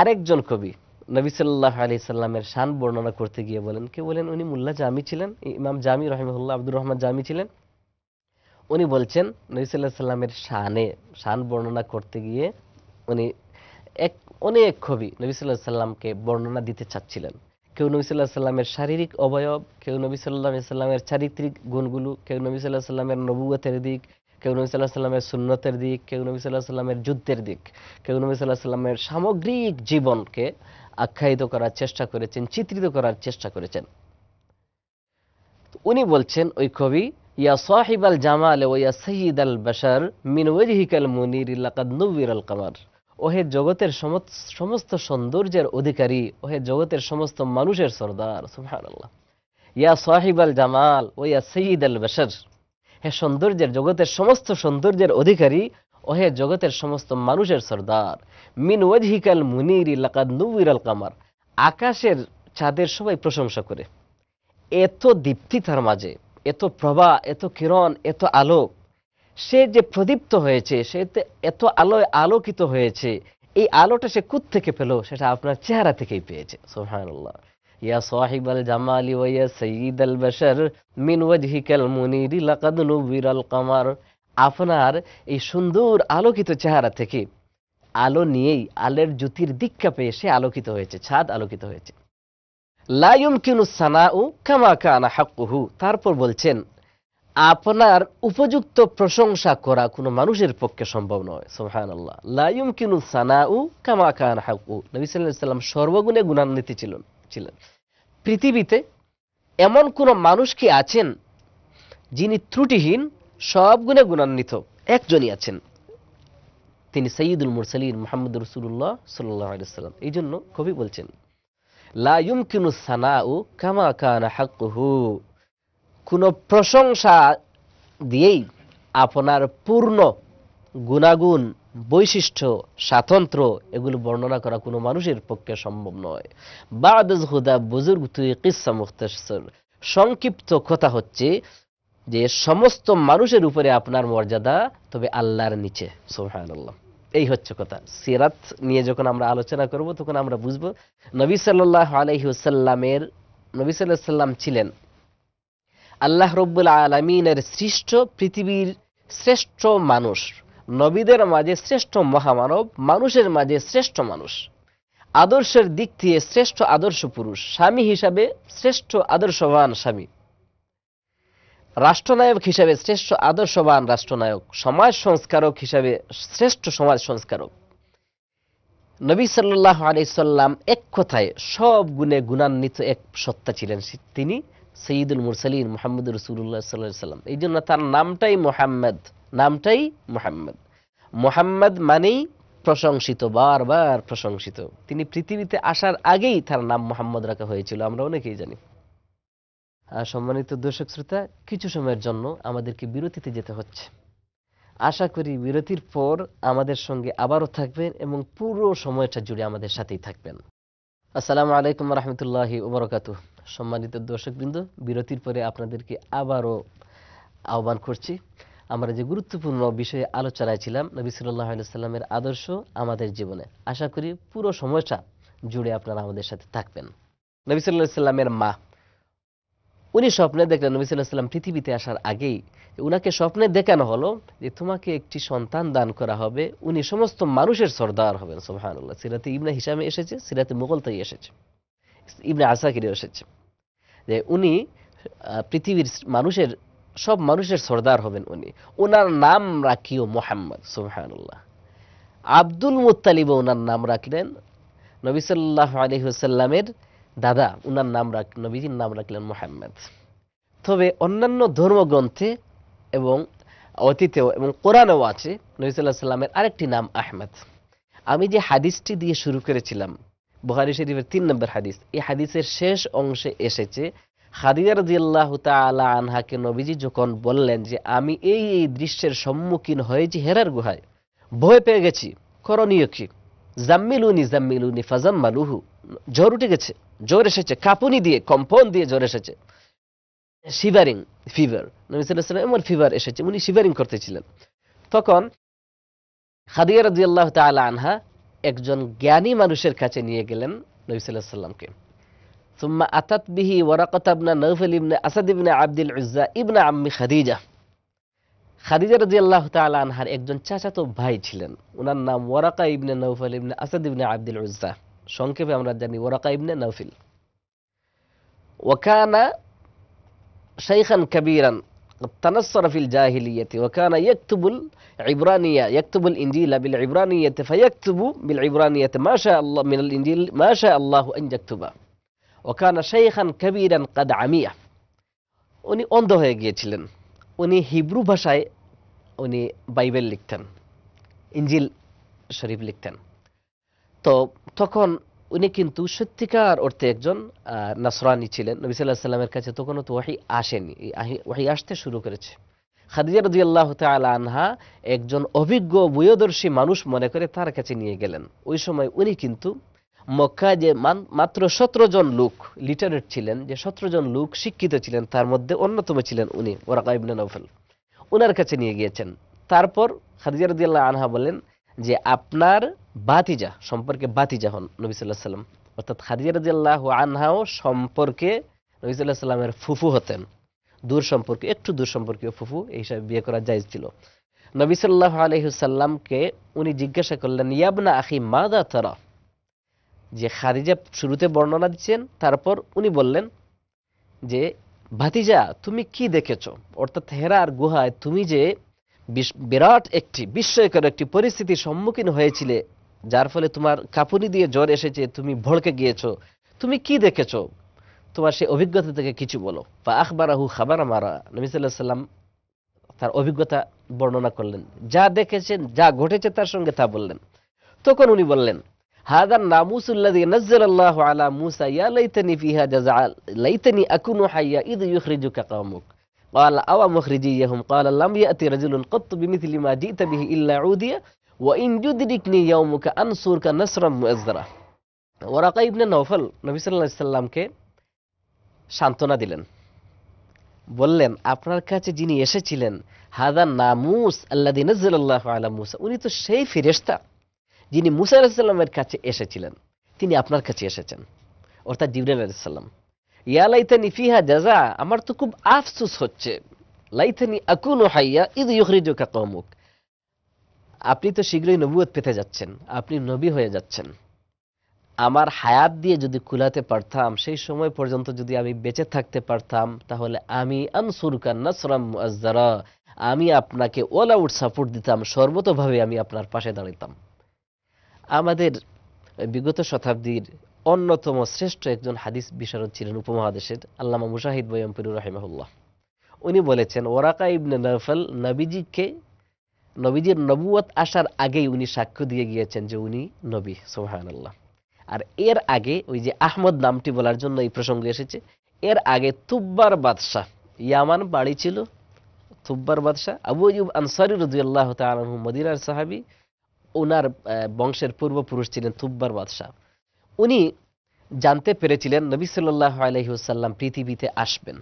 আরেকজন কবি নবী সাল্লাহ আলি সাল্লামের শান বর্ণনা করতে গিয়ে বলেন কে বলেন উনি মুল্লা জামি ছিলেন ইমাম জামি রহমুল্লাহ আব্দুর রহমান জামি ছিলেন উনি বলছেন নবী সাল্লাহ সাল্লামের শানে শান বর্ণনা করতে গিয়ে উনি এক অনেক কবি নবী সাল্লাহ সাল্লামকে বর্ণনা দিতে চাচ্ছিলেন কেউ নবী সাল্লাহ সাল্লামের শারীরিক অবয়ব কেউ নবী সাল্লাহ সাল্লামের চারিত্রিক গুণগুলো কেউ নবী সাল্লাহ সাল্লামের নবুয়তের দিক কেউ নবী সাল্লাহ সাল্লামের সুন্নতের দিক কেউ নবী সাল্লাহ সাল্লামের যুদ্ধের দিক কেউ নবী সাল্লাহ সাল্লামের সামগ্রিক জীবনকে আখ্যায়িত করার চেষ্টা করেছেন চিত্রিত করার চেষ্টা করেছেন উনি বলছেন ওই কবি ইয়া সাহিব আল জামাল ওয়া ইয়া সঈদ আল বাশার মিন ওয়াজহিকাল মুনির লাকাদ নুবির আল কামার ওহে জগতের সমস্ত সৌন্দর্যের অধিকারী ওহে জগতের সমস্ত মানুষের সর্দার সুহান ইয়া সাহিব আল জামাল ও ইয়া সঈদ আল বেসর হে সৌন্দর্যের জগতের সমস্ত সৌন্দর্যের অধিকারী ওহে জগতের সমস্ত মানুষের সর্দার মিন ওয়াজহিকাল মুনির লাকাদ নুবির আল কামার আকাশের চাঁদের সবাই প্রশংসা করে এত দীপ্তি তার মাঝে এত প্রভা এত কিরণ এত আলোক সে যে প্রদীপ্ত হয়েছে সে এত আলোয় আলোকিত হয়েছে এই আলোটা সে কুত থেকে পেল সেটা আপনার চেহারা থেকেই পেয়েছে সোহানুল্লাহ ইয়া সাহিব আল জামালি ওয়া সঈদ আল বাশার মিন ওয়াজহিকাল মুনির লাকাদ নুবির আল কামার আপনার এই সুন্দর আলোকিত চেহারা থেকে আলো নিয়েই আলের জ্যোতির দীক্ষা পেয়ে সে আলোকিত হয়েছে ছাদ আলোকিত হয়েছে লায়ুম কিনু ও কামা কানা হাক্কুহু তারপর বলছেন আপনার উপযুক্ত প্রশংসা করা কোনো মানুষের পক্ষে সম্ভব নয় সোহান আল্লাহ লাইম কিনু সানা উ কামা খান হাকু নবী সাল্লাম সর্বগুণে গুণান্বিত ছিলেন ছিলেন পৃথিবীতে এমন কোন মানুষ কি আছেন যিনি ত্রুটিহীন সব গুণে গুণান্বিত একজনই আছেন তিনি সঈদুল মুরসালিন মোহাম্মদ রসুল্লাহ সাল্লাহ সাল্লাম এই জন্য কবি বলছেন লাইম কিনু সানা উ কামা খান হাকু কোনো প্রশংসা দিয়েই আপনার পূর্ণ গুণাগুণ বৈশিষ্ট্য স্বাতন্ত্র এগুলো বর্ণনা করা কোনো মানুষের পক্ষে সম্ভব নয় বাদজ হুদা বুজুর্গ তুই কিসা মুখতেসর সংক্ষিপ্ত কথা হচ্ছে যে সমস্ত মানুষের উপরে আপনার মর্যাদা তবে আল্লাহর নিচে সোহান আল্লাহ এই হচ্ছে কথা সিরাত নিয়ে যখন আমরা আলোচনা করব তখন আমরা বুঝব নবী সাল্লাহ আলহিউসাল্লামের নবী সাল্লাহ সাল্লাম ছিলেন আল্লাহ রব্বুল আলমিনের সৃষ্ট পৃথিবীর শ্রেষ্ঠ মানুষ নবীদের মাঝে শ্রেষ্ঠ মহামানব মানুষের মাঝে শ্রেষ্ঠ মানুষ আদর্শের দিক দিয়ে শ্রেষ্ঠ আদর্শ পুরুষ স্বামী হিসাবে শ্রেষ্ঠ আদর্শবান স্বামী রাষ্ট্রনায়ক হিসাবে শ্রেষ্ঠ আদর্শবান রাষ্ট্রনায়ক সমাজ সংস্কারক হিসাবে শ্রেষ্ঠ সমাজ সংস্কারক নবী সাল্লাহ আলি সাল্লাম এক কথায় সব গুণে গুণান্বিত এক সত্তা ছিলেন তিনি সঈদুল মুরসালিন মোহাম্মদ রসুল্লাহ সাল্লাহ সাল্লাম এই জন্য তার নামটাই মোহাম্মদ নামটাই মোহাম্মদ মোহাম্মদ মানেই প্রশংসিত বারবার প্রশংসিত তিনি পৃথিবীতে আসার আগেই তার নাম মোহাম্মদ রাখা হয়েছিল আমরা অনেকেই জানি সম্মানিত দর্শক শ্রোতা কিছু সময়ের জন্য আমাদেরকে বিরতিতে যেতে হচ্ছে আশা করি বিরতির পর আমাদের সঙ্গে আবারও থাকবেন এবং পুরো সময়টা জুড়ে আমাদের সাথেই থাকবেন আসসালামু আলাইকুম রহমতুল্লাহ ওবরকাতু সম্মানিত দর্শকবৃন্দ বিরতির পরে আপনাদেরকে আবারও আহ্বান করছি আমরা যে গুরুত্বপূর্ণ বিষয়ে আলোচনায় ছিলাম নবী সাল্লাহ সাল্লামের আদর্শ আমাদের জীবনে আশা করি পুরো সময়টা জুড়ে আপনারা আমাদের সাথে থাকবেন নবী সাল্লাহ সাল্লামের মা উনি স্বপ্নে দেখলেন নবী সাল্লাহ সাল্লাম পৃথিবীতে আসার আগেই উনাকে স্বপ্নে দেখানো হলো যে তোমাকে একটি সন্তান দান করা হবে উনি সমস্ত মানুষের সর্দার হবেন সোহানুল্লাহ সিরাতে ইবনা হিসামে এসেছে সিরাতে মোগলতাই এসেছে ইবনে আসাকিরে এসেছে যে উনি পৃথিবীর মানুষের সব মানুষের সর্দার হবেন উনি ওনার নাম রাখিও মোহাম্মদ সুহানুল্লাহ আব্দুল মুতালিব ওনার নাম রাখলেন নবী সাল্লাহ আলহিহসাল্লামের দাদা ওনার নাম রাখ নবীজির নাম রাখলেন মোহাম্মদ তবে অন্যান্য ধর্মগ্রন্থে এবং অতীতেও এবং কোরআনেও আছে নবী সাল্লাহ সাল্লামের আরেকটি নাম আহমেদ আমি যে হাদিসটি দিয়ে শুরু করেছিলাম বুহারি শরীফের তিন নম্বর হাদিস এই হাদিসের শেষ অংশে এসেছে খাদিজা রাজিয়াল্লাহ তালা আনহাকে নবীজি যখন বললেন যে আমি এই এই দৃশ্যের সম্মুখীন হয়েছি হেরার গুহায় ভয় পেয়ে গেছি করণীয় কি জাম্মিলুনি জাম্মিলুনি ফাজাম্মালুহু জ্বর উঠে গেছে জ্বর এসেছে কাপুনি দিয়ে কম্পন দিয়ে জ্বর এসেছে শিভারিং ফিভার নবী সাল্লাহ এমন ফিভার এসেছে উনি শিভারিং করতেছিলেন তখন খাদিয়া রাজিয়াল্লাহ তালা আনহা একজন জ্ঞানী মানুষের কাছে নিয়ে গেলেন নবিসাল্লাহ সুম্মা আতাত বিহি ওয়ারাকত আবনা নৌফল ইবনে আসাদ ইবনে আব্দুল উজ্জা ইবনা আম্মি খাদিজা খাদিজা রাজি আল্লাহ আনহার একজন চাচাতো ভাই ছিলেন ওনার নাম Waraqa ibn Nawfal ibn Asad ibn Abdul Uzza সংক্ষেপে আমরা জানি ওয়ারাকা ইবনে নৌফিল ওয়াকানা শাইখান কবিরান تنصر في الجاهلية وكان يكتب العبرانية يكتب الإنجيل بالعبرانية فيكتب بالعبرانية ما شاء الله من الإنجيل ما شاء الله أن يكتبه وكان شيخا كبيرا قد عمية উনি অন্ধ হয়ে গিয়েছিলেন উনি হিব্রু ভাষায় উনি বাইবেল লিখতেন ইঞ্জিল শরীফ লিখতেন তো তখন উনি কিন্তু সত্যিকার অর্থে একজন নাসরানি ছিলেন নবী সাল্লাহ সাল্লামের কাছে তখনও তো ওয়াহি আসেনি ওয়াহি আসতে শুরু করেছে খাদিজা রদি আল্লাহ আনহা একজন অভিজ্ঞ বয়দর্শী মানুষ মনে করে তার কাছে নিয়ে গেলেন ওই সময় উনি কিন্তু মক্কা যে মাত্র সতেরো জন লোক লিটারেট ছিলেন যে সতেরো জন লোক শিক্ষিত ছিলেন তার মধ্যে অন্যতম ছিলেন উনি ওরাকা ইবনে নফল ওনার কাছে নিয়ে গিয়েছেন তারপর খাদিজা রদি আল্লাহ আনহা বলেন যে আপনার বাতিজা সম্পর্কে বাতিজা হন নবী সাল্লাহ সাল্লাম অর্থাৎ খাদিজা রাজিয়াল্লাহ আনহাও সম্পর্কে নবী সাল্লাহ সাল্লামের ফুফু হতেন দূর সম্পর্কে একটু দূর সম্পর্কীয় ফুফু এই হিসাবে বিয়ে করা যায় ছিল নবী সাল্লাহ আলহিসাল্লামকে উনি জিজ্ঞাসা করলেন ইয়াবনা আখি মাদা তারা যে খাদিজা শুরুতে বর্ণনা দিচ্ছেন তারপর উনি বললেন যে ভাতিজা তুমি কি দেখেছ অর্থাৎ হেরার গুহায় তুমি যে বিরাট একটি বিস্ময়কর একটি পরিস্থিতির সম্মুখীন হয়েছিলে যার ফলে তোমার কাপুনি দিয়ে জ্বর এসেছে তুমি ভড়কে গিয়েছ তুমি কি দেখেছ তোমার সেই অভিজ্ঞতা থেকে কিছু বলো বা আখবারাহু খাবার মারা নবী সাল্লাহ সাল্লাম তার অভিজ্ঞতা বর্ণনা করলেন যা দেখেছেন যা ঘটেছে তার সঙ্গে তা বললেন তখন উনি বললেন হাদার নামুসুল্লাদি নজ্জাল আল্লাহ আলা মুসা ইয়া লাইতানি ফিহা জাজা লাইতানি আকুনু হাইয়া ইদ ইউখরিজুকা কওমুক قال أو مخرجيهم قال لم يأتي رجل قط بمثل ما جئت به إلا عودية وإن جدركني يومك أنصرك نصرا مؤذرا ورقي ابن نوفل نبي صلى الله عليه وسلم كي شانتونا دلن বললেন আপনার কাছে যিনি এসেছিলেন হাদা নামুস আল্লাহ নজরুল্লাহ আলম رشتا উনি موسى সেই ফিরেস্তা যিনি মুসা আলাহিসাল্লামের কাছে এসেছিলেন তিনি আপনার কাছে এসেছেন অর্থাৎ জিবরুল আলাইসাল্লাম ইয়া লাইতানি ফিহা জাজা আমার তো খুব আফসুস হচ্ছে লাইতানি আকুনো হাইয়া ইদ ইহরিজুকা কমুক আপনি তো শীঘ্রই নবুয়ত পেতে যাচ্ছেন আপনি নবী হয়ে যাচ্ছেন আমার হায়াত দিয়ে যদি কুলাতে পারতাম সেই সময় পর্যন্ত যদি আমি বেঁচে থাকতে পারতাম তাহলে আমি আমি আপনাকে অল আউট সাপোর্ট দিতাম সর্বতভাবে আমি আপনার পাশে দাঁড়িতাম আমাদের বিগত শতাব্দীর অন্যতম শ্রেষ্ঠ একজন হাদিস বিশারদ ছিলেন উপমহাদেশের আল্লামা মুশাহিদ বয়ম্পির রহিমাহুল্লাহ উনি বলেছেন ওরাকা ইবনে নফল নবীজিকে নবীজির নবুয়ত আসার আগেই উনি সাক্ষ্য দিয়ে গিয়েছেন যে উনি নবী সোহান আর এর আগে ওই যে আহমদ নামটি বলার জন্য এই প্রসঙ্গে এসেছে এর আগে তুব্বার বাদশাহ ইয়ামান বাড়ি ছিল তুব্বার বাদশাহ আবু ইউব আনসারি রদুল্লাহ তালু মদিনার সাহাবি ওনার বংশের পূর্বপুরুষ ছিলেন তুব্বার বাদশাহ উনি জানতে পেরেছিলেন নবী সাল্লাহ আলহিউসাল্লাম পৃথিবীতে আসবেন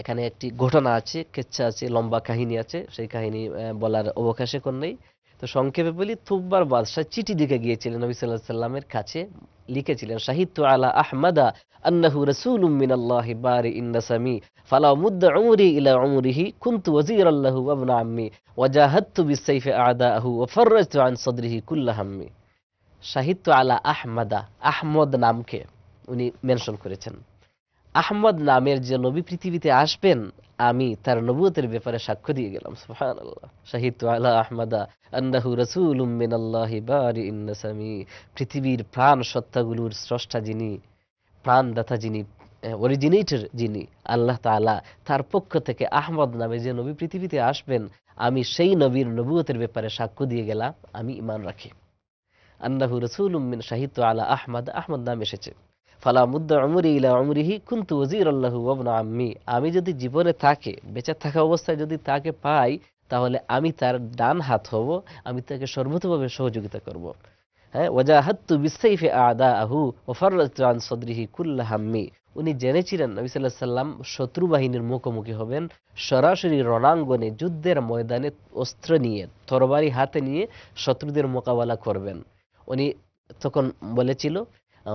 এখানে একটি ঘটনা আছে কেচ্ছা আছে লম্বা কাহিনী আছে সেই কাহিনী বলার অবকাশে এখন নেই তো সংক্ষেপে বলি তুব্বার বাদশাহ চিঠি দিকে গিয়েছিলেন নবী সাল্লাহ সাল্লামের কাছে লিখেছিলেন সাহিত্য আলা আহমাদা আন্নাহু রসুল মিন আল্লাহ বারি ইন্নাসামি ফালা মুদ্দ অমরি ইলা উমরিহি কুন্তু ওয়াজির আল্লাহু আবনা আম্মি ওয়াজাহাত্তু বিসাইফে আদা আহু ওয়া ফাররাজতু আন সদরিহি কুল্লা সাহিত্য আলা আহমদা আহমদ নামকে উনি মেনশন করেছেন আহমদ নামের যে নবী পৃথিবীতে আসবেন আমি তার নবুয়তের ব্যাপারে সাক্ষ্য দিয়ে গেলাম সুবহানাল্লাহ আলা আন্নাহু রাসূলুম মিনাল্লাহি পৃথিবীর প্রাণ সত্তাগুলোর স্রষ্টা যিনি প্রাণদাতা যিনি অরিজিনেটর যিনি আল্লাহ তাআলা তার পক্ষ থেকে আহমদ নামে যে নবী পৃথিবীতে আসবেন আমি সেই নবীর নবুয়তের ব্যাপারে সাক্ষ্য দিয়ে গেলাম আমি ইমান রাখি আন্নাহু রসুল উম্মিন শাহিদ আলা আহমদ আহমদ নাম এসেছে ফালা মুদ্দা অমরি ইলা অমরিহি কুন্তু ওজির আল্লাহু আবনা আম্মি আমি যদি জীবনে থাকে বেঁচে থাকা অবস্থায় যদি তাকে পাই তাহলে আমি তার ডান হাত হব আমি তাকে সর্বতভাবে সহযোগিতা করব। হ্যাঁ ওয়াজাহাত্তু বিসাইফে আদা আহু ওফারান সদরিহি কুল্লা হাম্মি উনি জেনেছিলেন নবী সাল্লাহ সাল্লাম শত্রু বাহিনীর মুখোমুখি হবেন সরাসরি রণাঙ্গনে যুদ্ধের ময়দানে অস্ত্র নিয়ে তরবারি হাতে নিয়ে শত্রুদের মোকাবেলা করবেন উনি তখন বলেছিল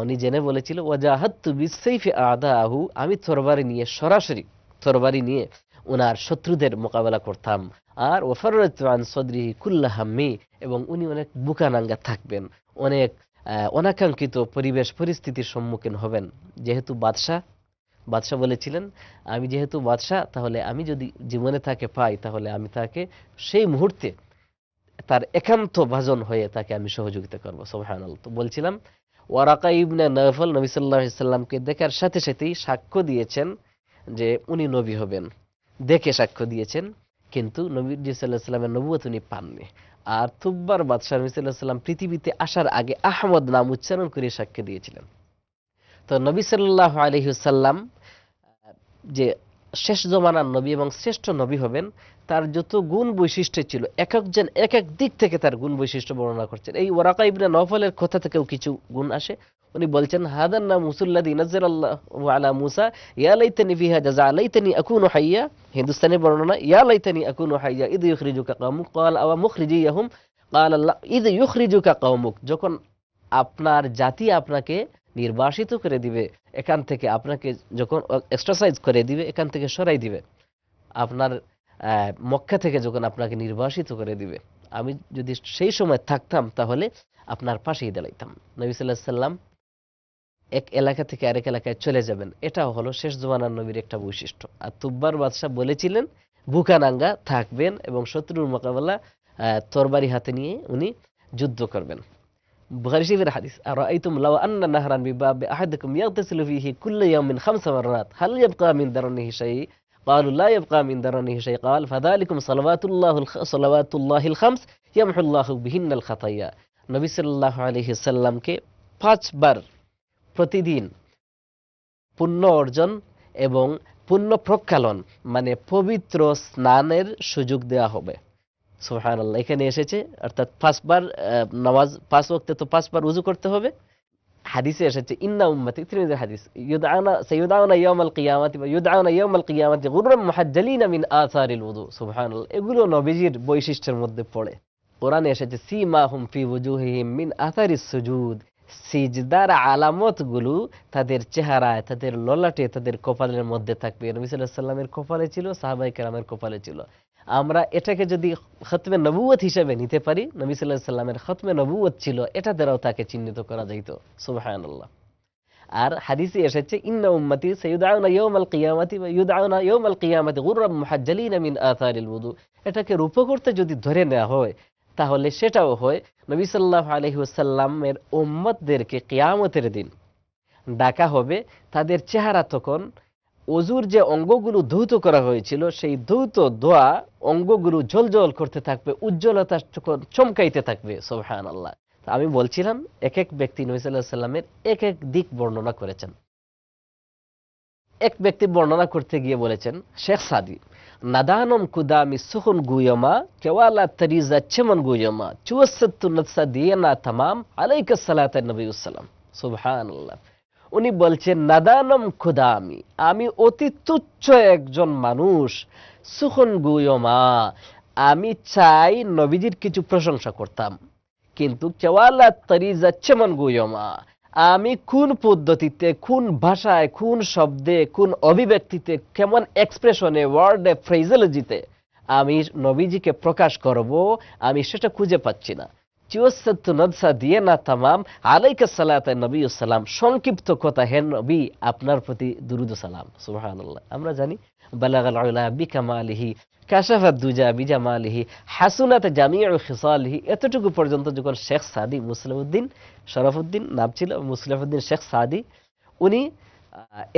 উনি জেনে বলেছিল ওয়াজাহাত্তু বিসাইফি আদা আহু আমি তরবারি নিয়ে সরাসরি তরবারি নিয়ে ওনার শত্রুদের মোকাবেলা করতাম আর ওফারুজ্জান কুল্লা কুল্লাহাম্মি এবং উনি অনেক বুকানাঙ্গা থাকবেন অনেক অনাকাঙ্ক্ষিত পরিবেশ পরিস্থিতির সম্মুখীন হবেন যেহেতু বাদশাহ বাদশাহ বলেছিলেন আমি যেহেতু বাদশাহ তাহলে আমি যদি জীবনে তাকে পাই তাহলে আমি তাকে সেই মুহূর্তে তার একান্ত ভাজন হয়ে তাকে আমি সহযোগিতা করবো সোহান তো বলছিলাম ওয়ারাকা ইবনে নফল নবী সাল্লাহ ইসলামকে দেখার সাথে সাথেই সাক্ষ্য দিয়েছেন যে উনি নবী হবেন দেখে সাক্ষ্য দিয়েছেন কিন্তু নবী সাল্লাহ নবুয়ত উনি পাননি আর তুব্বার বাদশাহ নবী সাল্লাহ সাল্লাম পৃথিবীতে আসার আগে আহমদ নাম উচ্চারণ করে সাক্ষ্য দিয়েছিলেন তো নবী সাল্লাহ আলহিউসাল্লাম যে শেষ জমানার নবী এবং শ্রেষ্ঠ নবী হবেন তার যত গুণ বৈশিষ্ট্য ছিল এক একজন এক এক দিক থেকে তার গুণ বৈশিষ্ট্য বর্ণনা করছেন এই ওরাকা ইবনা নফলের কথা থেকেও কিছু গুণ আসে উনি বলছেন হাদান না মুসুল্লাদি নজর আল্লাহ আলা মুসা ইয়া লাইতানি ফিহা জাযা লাইতানি আকুনু হাইয়া হিন্দুস্তানি বর্ণনা ইয়া লাইতানি আকুনু হাইয়া ইদ ইউখরিজুকা কওমুক কাল আওয়া ইয়াহুম কাল আল্লাহ ইদ ইউখরিজুকা কওমুক যখন আপনার জাতি আপনাকে নির্বাসিত করে দিবে এখান থেকে আপনাকে যখন এক্সারসাইজ করে দিবে এখান থেকে সরাই দিবে আপনার মক্কা থেকে যখন আপনাকে নির্বাসিত করে দিবে আমি যদি সেই সময় থাকতাম তাহলে আপনার পাশেই দাঁড়াইতাম নবী সাল্লাহ সাল্লাম এক এলাকা থেকে আরেক এলাকায় চলে যাবেন এটা হলো শেষ জমানার নবীর একটা বৈশিষ্ট্য আর তুব্বার বাদশাহ বলেছিলেন বুকানাঙ্গা থাকবেন এবং শত্রুর মোকাবেলা তরবারি হাতে নিয়ে উনি যুদ্ধ করবেন البخاري شيء في الحديث أرأيتم لو أن نهرا بباب أحدكم يغتسل فيه كل يوم من خمس مرات هل يبقى من درنه شيء قالوا لا يبقى من درنه شيء قال فذلكم صلوات الله صلوات الله الخمس يمحو الله بهن الخطايا নবী সাল্লাহ আলহি সাল্লামকে পাঁচবার প্রতিদিন পুণ্য অর্জন এবং পুণ্য প্রক্ষালন মানে পবিত্র স্নানের সুযোগ দেওয়া হবে সোহান আল্লাহ এখানে এসেছে অর্থাৎ পাঁচবার নামাজ পাঁচ ওক্তে তো পাঁচবার উজু করতে হবে হাদিসে এসেছে ইন্না উম্মতি তিরমিজির হাদিস ইউদানা সাইয়ুদআনা ইয়াউমাল কিয়ামাতি বা ইউদআনা ইয়ামাল কিয়ামাতি গুররাম মুহাজ্জালিনা মিন আসারিল উযু আল্লাহ এগুলো নবীজির বৈশিষ্ট্যের মধ্যে পড়ে কোরআনে এসেছে সি মা হুম ফি ওজুহিহিম মিন আসারিস সুজুদ সিজদার আলামতগুলো তাদের চেহারায় তাদের ললাটে তাদের কপালের মধ্যে থাকবে নবী সাল্লাল্লাহু আলাইহি কপালে ছিল সাহাবাই কেরামের কপালে ছিল আমরা এটাকে যদি খতমে নবুয়ত হিসেবে নিতে পারি নবী সাল্লাহ সাল্লামের খতমে নবুয়ত ছিল এটা দ্বারাও তাকে চিহ্নিত করা যাইত সুবাহ আর হাদিসি এসেছে ইন্না উম্মতি সাইয়ুদাউনা ইয়াউমাল কিয়ামাতি বা ইউদাউনা ইয়াউমাল কিয়ামাতি গুররাম মুহাজ্জালিনা মিন আথারিল ওযু এটাকে রূপ করতে যদি ধরে নেওয়া হয় তাহলে সেটাও হয় নবী সাল্লাহ আলাইহি ওয়াসাল্লামের উম্মতদেরকে কিয়ামতের দিন ডাকা হবে তাদের চেহারা তখন অজুর যে অঙ্গগুলো ধৌত করা হয়েছিল সেই ধৌত ধোয়া অঙ্গগুলো ঝলঝল করতে থাকবে উজ্জ্বলতা চমকাইতে থাকবে সোহান আল্লাহ আমি বলছিলাম এক এক ব্যক্তি সাল্লামের এক এক দিক বর্ণনা করেছেন এক ব্যক্তি বর্ণনা করতে গিয়ে বলেছেন শেখ সাদি নাদানম কুদামি সুহন গুয়মা কেওয়ালা তরিজা চেমন গুয়মা চুয়াসত্তু নফসা দিয়ে না তামাম আলাইকা সালাত নবী সালাম সুবহান আল্লাহ উনি বলছেন নাদানম খুদা আমি আমি অতি তুচ্ছ একজন মানুষ সুখন গুয়মা আমি চাই নবীজির কিছু প্রশংসা করতাম কিন্তু কেওয়ালা যাচ্ছে চেমন গুয়মা আমি কোন পদ্ধতিতে কোন ভাষায় কোন শব্দে কোন অভিব্যক্তিতে কেমন এক্সপ্রেশনে ওয়ার্ডে ফ্রেজোলজিতে আমি নবীজিকে প্রকাশ করব আমি সেটা খুঁজে পাচ্ছি না চিওসাত্তু নদসা দিয়ে না তামাম আলাইকা সালাত নবী সালাম সংক্ষিপ্ত কথা হেন নবী আপনার প্রতি দুরুদ সালাম সুবাহ আমরা জানি বালাগাল আলা বিকামা আলিহি কাশাফাত দুজা বিজামালিহি হাসুনাতে জামিউ খিসালিহি এতটুকু পর্যন্ত যখন শেখ সাদি মুসলিমউদ্দিন শরফউদ্দিন নাম ছিল মুসলিমউদ্দিন শেখ সাদি উনি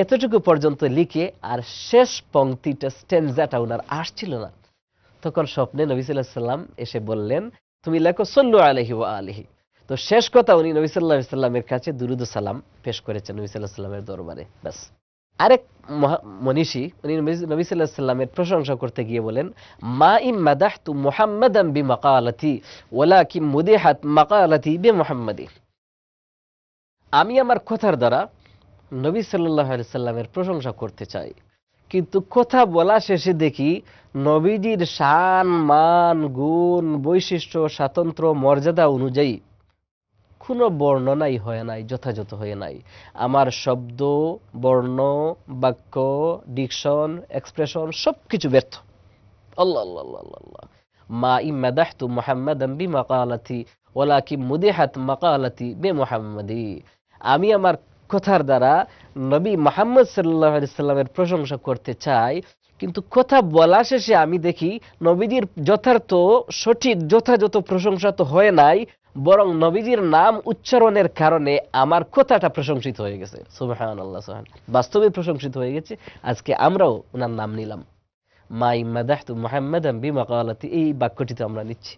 এতটুকু পর্যন্ত লিখে আর শেষ পংক্তিটা স্টেনজাটা ওনার আসছিল না তখন স্বপ্নে নবী সাল্লাম এসে বললেন তুমি লেখো সল্লু আলহি ও আলহি তো শেষ কথা উনি নবী সাল্লাহ সাল্লামের কাছে দুরুদ সালাম পেশ করেছেন নবী সাল্লাহ সাল্লামের দরবারে ব্যাস আরেক মনীষী উনি নবী সাল্লাহ সাল্লামের প্রশংসা করতে গিয়ে বলেন মা ইম মাদাহ তু মোহাম্মদম বি মকালতি ওলা কি মুদেহাত মকালতি বে মোহাম্মদি আমি আমার কথার দ্বারা নবী সাল্লাহ সাল্লামের প্রশংসা করতে চাই কিন্তু কথা বলা শেষে দেখি নবীজির শান মান গুণ বৈশিষ্ট্য স্বাতন্ত্র মর্যাদা অনুযায়ী কোনো বর্ণনাই হয় নাই যথাযথ হয়ে নাই আমার শব্দ বর্ণ বাক্য ডিকশন এক্সপ্রেশন সব কিছু ব্যর্থ আল্লাহ মা ইমাদাহ তু মোহাম্মদ বি ওলা কি মুদেহাত মকালাতি বে মোহাম্মদি আমি আমার কথার দ্বারা নবী মোহাম্মদ সাল্লাহ প্রশংসা করতে চাই কিন্তু কথা বলা শেষে আমি দেখি নবীজির যথার্থ সঠিক যথাযথ প্রশংসা তো হয় নাই বরং নবীজির নাম উচ্চারণের কারণে আমার কথাটা প্রশংসিত হয়ে গেছে সুবাহান আল্লাহ সোহান বাস্তবে প্রশংসিত হয়ে গেছে আজকে আমরাও ওনার নাম নিলাম মাই মাদাহতু মোহাম্মদ বি মকালতি এই বাক্যটি তো আমরা নিচ্ছি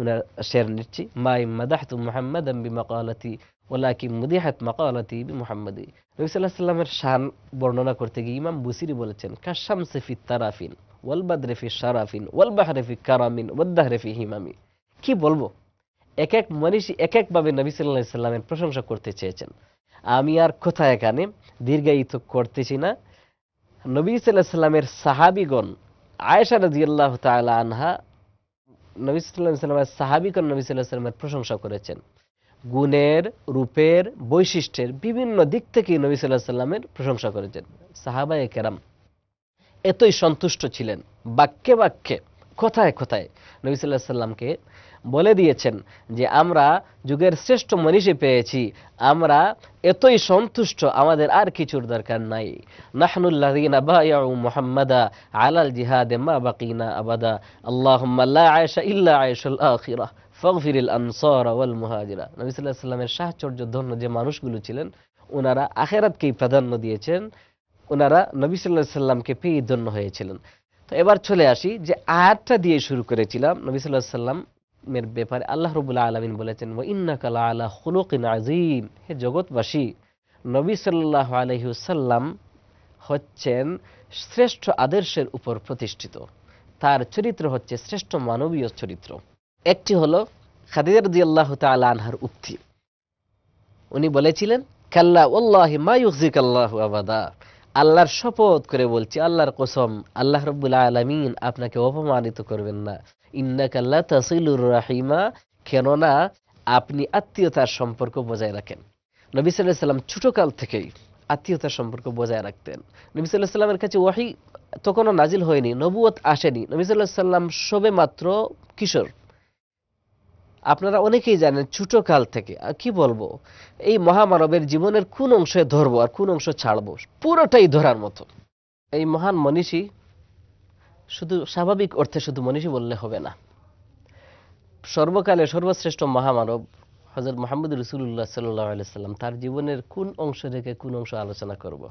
ওনার শের নিচ্ছি মাই মাদাহতু মোহাম্মদ বি মকালতি ওলাকি মুদিহাত মাকালাতি মুহাম্মাদি নবী সাল্লামের শান বর্ণনা করতে গিয়ে ইমাম বুসিরি বলেছেন কাশাম সেফি তারাফিন ওয়ালবাদ রেফি সারাফিন ওয়ালবাহ রেফি কারামিন ওয়াদ্দাহ রেফি হিমামি কি বলবো এক এক মনীষী এক একভাবে নবী সাল্লাহ সাল্লামের প্রশংসা করতে চেয়েছেন আমি আর কোথায় এখানে দীর্ঘায়িত করতেছি না নবী সাল্লাহ সাল্লামের সাহাবিগণ আয়েশা রাজিউল্লাহ তালা আনহা নবী সাল্লাহ সাল্লামের সাহাবিগণ নবী সাল্লাহ সাল্লামের প্রশংসা করেছেন গুণের রূপের বৈশিষ্ট্যের বিভিন্ন দিক থেকে নবী সাল্লাহ সাল্লামের প্রশংসা করেছেন সাহাবায়ে কেরাম এতই সন্তুষ্ট ছিলেন বাক্যে বাক্যে কোথায় কোথায় নবী সাল্লাহ সাল্লামকে বলে দিয়েছেন যে আমরা যুগের শ্রেষ্ঠ মনীষী পেয়েছি আমরা এতই সন্তুষ্ট আমাদের আর কিছুর দরকার নাই নাহনুল্লাহ আলাল জিহাদে আবাদা আল্লাহুম্মা ফগফিরিল আনসর ওয়াল মুহাজিরা নবী সাল্লাহ সাল্লামের সাহচর্য ধন্য যে মানুষগুলো ছিলেন ওনারা আখেরাতকেই প্রাধান্য দিয়েছেন ওনারা নবী সাল্লাহ সাল্লামকে পেয়ে ধন্য হয়েছিলেন তো এবার চলে আসি যে আয়াতটা দিয়ে শুরু করেছিলাম নবী সাল্লাহ সাল্লামের ব্যাপারে আল্লাহ রবুল্লা আলমিন বলেছেন ও ইন্নাকালা আল্লাহ হুলকিন আজিম হে জগৎবাসী নবী সাল্লাহ আলহিউসাল্লাম হচ্ছেন শ্রেষ্ঠ আদর্শের উপর প্রতিষ্ঠিত তার চরিত্র হচ্ছে শ্রেষ্ঠ মানবীয় চরিত্র একটি হল খাদিজা রদি আল্লাহ তালা আনহার উক্তি উনি বলেছিলেন খাল্লা ওল্লাহি মায়ুজিক আল্লাহ আবাদা আল্লাহর শপথ করে বলছি আল্লাহর কসম আল্লাহ রব্বুল্লা আলমিন আপনাকে অপমানিত করবেন না ইন্না কাল্লা তাসিলুর রাহিমা কেননা আপনি আত্মীয়তার সম্পর্ক বজায় রাখেন নবী সাল্লাহ সাল্লাম ছোটোকাল থেকেই আত্মীয়তার সম্পর্ক বজায় রাখতেন নবী সাল্লাহ সাল্লামের কাছে ওয়াহি তখনও নাজিল হয়নি নবুয়ত আসেনি নবী সাল্লাহ সাল্লাম সবে মাত্র কিশোর আপনারা অনেকেই জানেন কাল থেকে কি বলবো এই মহামানবের জীবনের কোন অংশে ধরবো আর কোন অংশ ছাড়বো পুরোটাই ধরার মতো এই মহান মনীষী শুধু স্বাভাবিক অর্থে শুধু মনীষী বললে হবে না সর্বকালে সর্বশ্রেষ্ঠ মহামানব হজরত মোহাম্মদ রসুল্লাহ সাল্লাহ সাল্লাম তার জীবনের কোন অংশ রেখে কোন অংশ আলোচনা করব।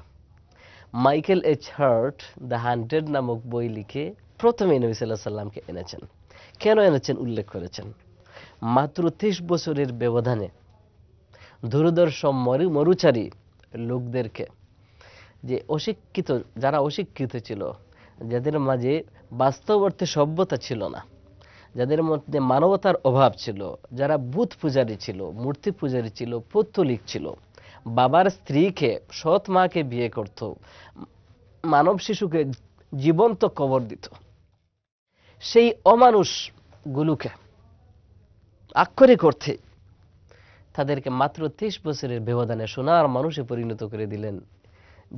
Michael H Hart the hundred নামক বই লিখে প্রথমে নবী সাল্লাহ সাল্লামকে এনেছেন কেন এনেছেন উল্লেখ করেছেন মাত্র তেইশ বছরের ব্যবধানে দূরদর্শন মরু মরুচারী লোকদেরকে যে অশিক্ষিত যারা অশিক্ষিত ছিল যাদের মাঝে বাস্তব অর্থে সভ্যতা ছিল না যাদের মধ্যে মানবতার অভাব ছিল যারা বুধ পূজারী ছিল মূর্তি পূজারী ছিল পৌত্তলিক ছিল বাবার স্ত্রীকে সৎ মাকে বিয়ে করত মানব শিশুকে জীবন্ত কবর দিত সেই অমানুষগুলোকে আক্ষরিক অর্থে তাদেরকে মাত্র তেইশ বছরের ব্যবধানে সোনার মানুষে পরিণত করে দিলেন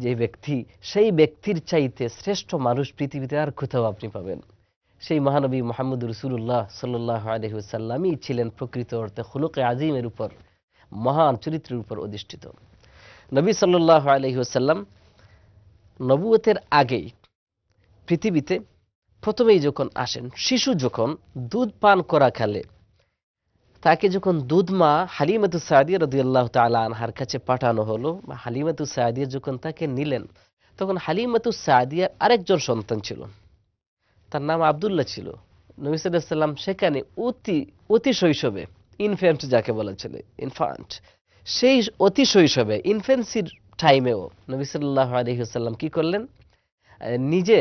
যে ব্যক্তি সেই ব্যক্তির চাইতে শ্রেষ্ঠ মানুষ পৃথিবীতে আর কোথাও আপনি পাবেন সেই মহানবী মোহাম্মদ রসুল্লাহ সাল্লাহ আলহিসাল্লামই ছিলেন প্রকৃত অর্থে হুলুকে আজিমের উপর মহান চরিত্রের উপর অধিষ্ঠিত নবী সাল্লাহ আলহিহাসাল্লাম নবুয়তের আগেই পৃথিবীতে প্রথমেই যখন আসেন শিশু যখন দুধ পান করা খালে তাকে যখন দুধমা হালিমাতু সাদিয়া রদিয়াল্লাহ তালা আনহার কাছে পাঠানো হলো হালিমাতু সাদিয়া যখন তাকে নিলেন তখন হালিমাতু সাদিয়ার আরেকজন সন্তান ছিল তার নাম আবদুল্লাহ ছিল নবিসাল্লাম সেখানে অতি অতি শৈশবে ইনফ্যান্ট যাকে বলা ছিল ইনফান্ট সেই অতি শৈশবে ইনফেন্সির টাইমেও নবিসাল্লাহ আলহিহসাল্লাম কি করলেন নিজে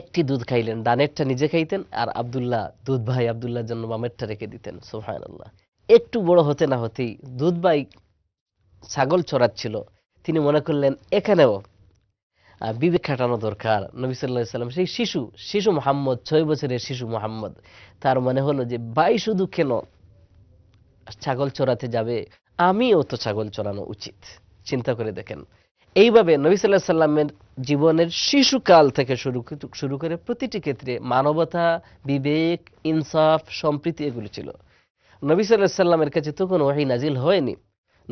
একটি দুধ খাইলেন ডানেরটা নিজে খাইতেন আর আবদুল্লাহ দুধ ভাই আবদুল্লাহর জন্য বামেরটা রেখে দিতেন সোহান একটু বড় হতে না হতেই দুধ ভাই ছাগল চড়াচ্ছিল তিনি মনে করলেন এখানেও বিবেক খাটানো দরকার নবী সাল্লাহ সাল্লাম সেই শিশু শিশু মোহাম্মদ ছয় বছরের শিশু মোহাম্মদ তার মনে হলো যে ভাই শুধু কেন ছাগল চড়াতে যাবে আমিও তো ছাগল চড়ানো উচিত চিন্তা করে দেখেন এইভাবে নবী সাল্লাহ সাল্লামের জীবনের শিশুকাল থেকে শুরু শুরু করে প্রতিটি ক্ষেত্রে মানবতা বিবেক ইনসাফ সম্প্রীতি এগুলো ছিল নবী সাল্লাহ সাল্লামের কাছে তখন ওয়াহি নাজিল হয়নি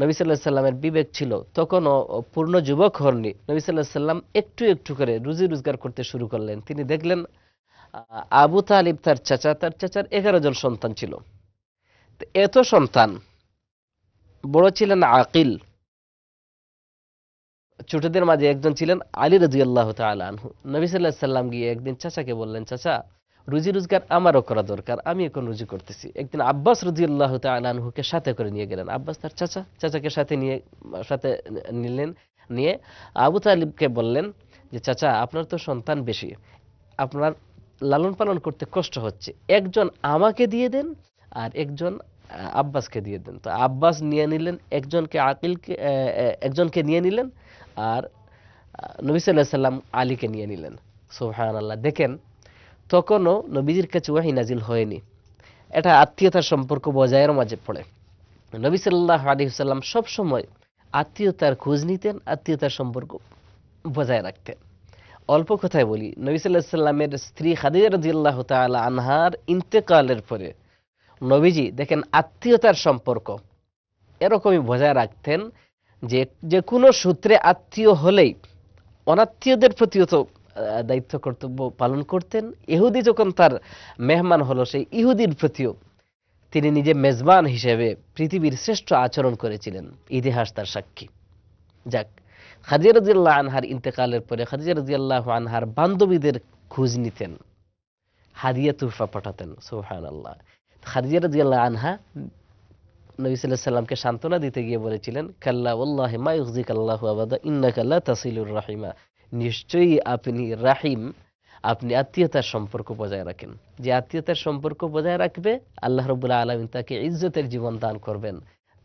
নবী সাল্লাহ সাল্লামের বিবেক ছিল তখনও পূর্ণ যুবক হননি নবী সাল্লাহ সাল্লাম একটু একটু করে রুজি রোজগার করতে শুরু করলেন তিনি দেখলেন আবু তালিব তার চাচা তার চাচার এগারো জন সন্তান ছিল এত সন্তান বড় ছিলেন আকিল ছোটদের মাঝে একজন ছিলেন আলী রাজি আল্লাহ আনহু নবী সাল্লাহ সাল্লাম গিয়ে একদিন চাচাকে বললেন চাচা রুজি রোজগার আমারও করা দরকার আমি এখন রুজি করতেছি একদিন আব্বাস রুজি আল্লাহ আনহুকে সাথে করে নিয়ে গেলেন আব্বাস তার চাচা চাচাকে সাথে নিয়ে সাথে নিলেন নিয়ে আবু তালিবকে বললেন যে চাচা আপনার তো সন্তান বেশি আপনার লালন পালন করতে কষ্ট হচ্ছে একজন আমাকে দিয়ে দেন আর একজন আব্বাসকে দিয়ে দেন তো আব্বাস নিয়ে নিলেন একজনকে আকিলকে একজনকে নিয়ে নিলেন আর নবী সাল্লাহ সাল্লাম আলীকে নিয়ে নিলেন সোহান আল্লাহ দেখেন তখনও নবীজির কাছে ওয়াহি নাজিল হয়নি এটা আত্মীয়তার সম্পর্ক বজায়ের মাঝে পড়ে নবী সাল্লাহ আলিহাল্লাম সবসময় আত্মীয়তার খোঁজ নিতেন আত্মীয়তার সম্পর্ক বজায় রাখতেন অল্প কথায় বলি নবী সাল্লাহ সাল্লামের স্ত্রী খাদিজা রাজিউল্লাহ তালা আনহার ইন্তেকালের পরে নবীজি দেখেন আত্মীয়তার সম্পর্ক এরকমই বজায় রাখতেন যে যে কোনো সূত্রে আত্মীয় হলেই অনাত্মীয়দের প্রতিও তো দায়িত্ব কর্তব্য পালন করতেন ইহুদি যখন তার মেহমান হলো সেই ইহুদির প্রতিও তিনি নিজে মেজবান হিসেবে পৃথিবীর শ্রেষ্ঠ আচরণ করেছিলেন ইতিহাস তার সাক্ষী যাক খাদিজা রাজিয়াল্লাহ আনহার ইন্তেকালের পরে খাদিজা রাজিয়াল্লাহ আনহার বান্ধবীদের খোঁজ নিতেন হাদিয়া তুফা পাঠাতেন সোহান আল্লাহ খাদিজা রাজিয়াল্লাহ আনহা নবী সাল্লামকে সান্ত্বনা দিতে গিয়ে বলেছিলেন কাল্লা উল্লাহ মায়ুজিক আল্লাহ আবাদা ইন্না কাল্লা তাসিলুর রাহিমা নিশ্চয়ই আপনি রাহিম আপনি আত্মীয়তার সম্পর্ক বজায় রাখেন যে আত্মীয়তার সম্পর্ক বজায় রাখবে আল্লাহ রবুল্লা আলমিন তাকে ইজ্জতের জীবন দান করবেন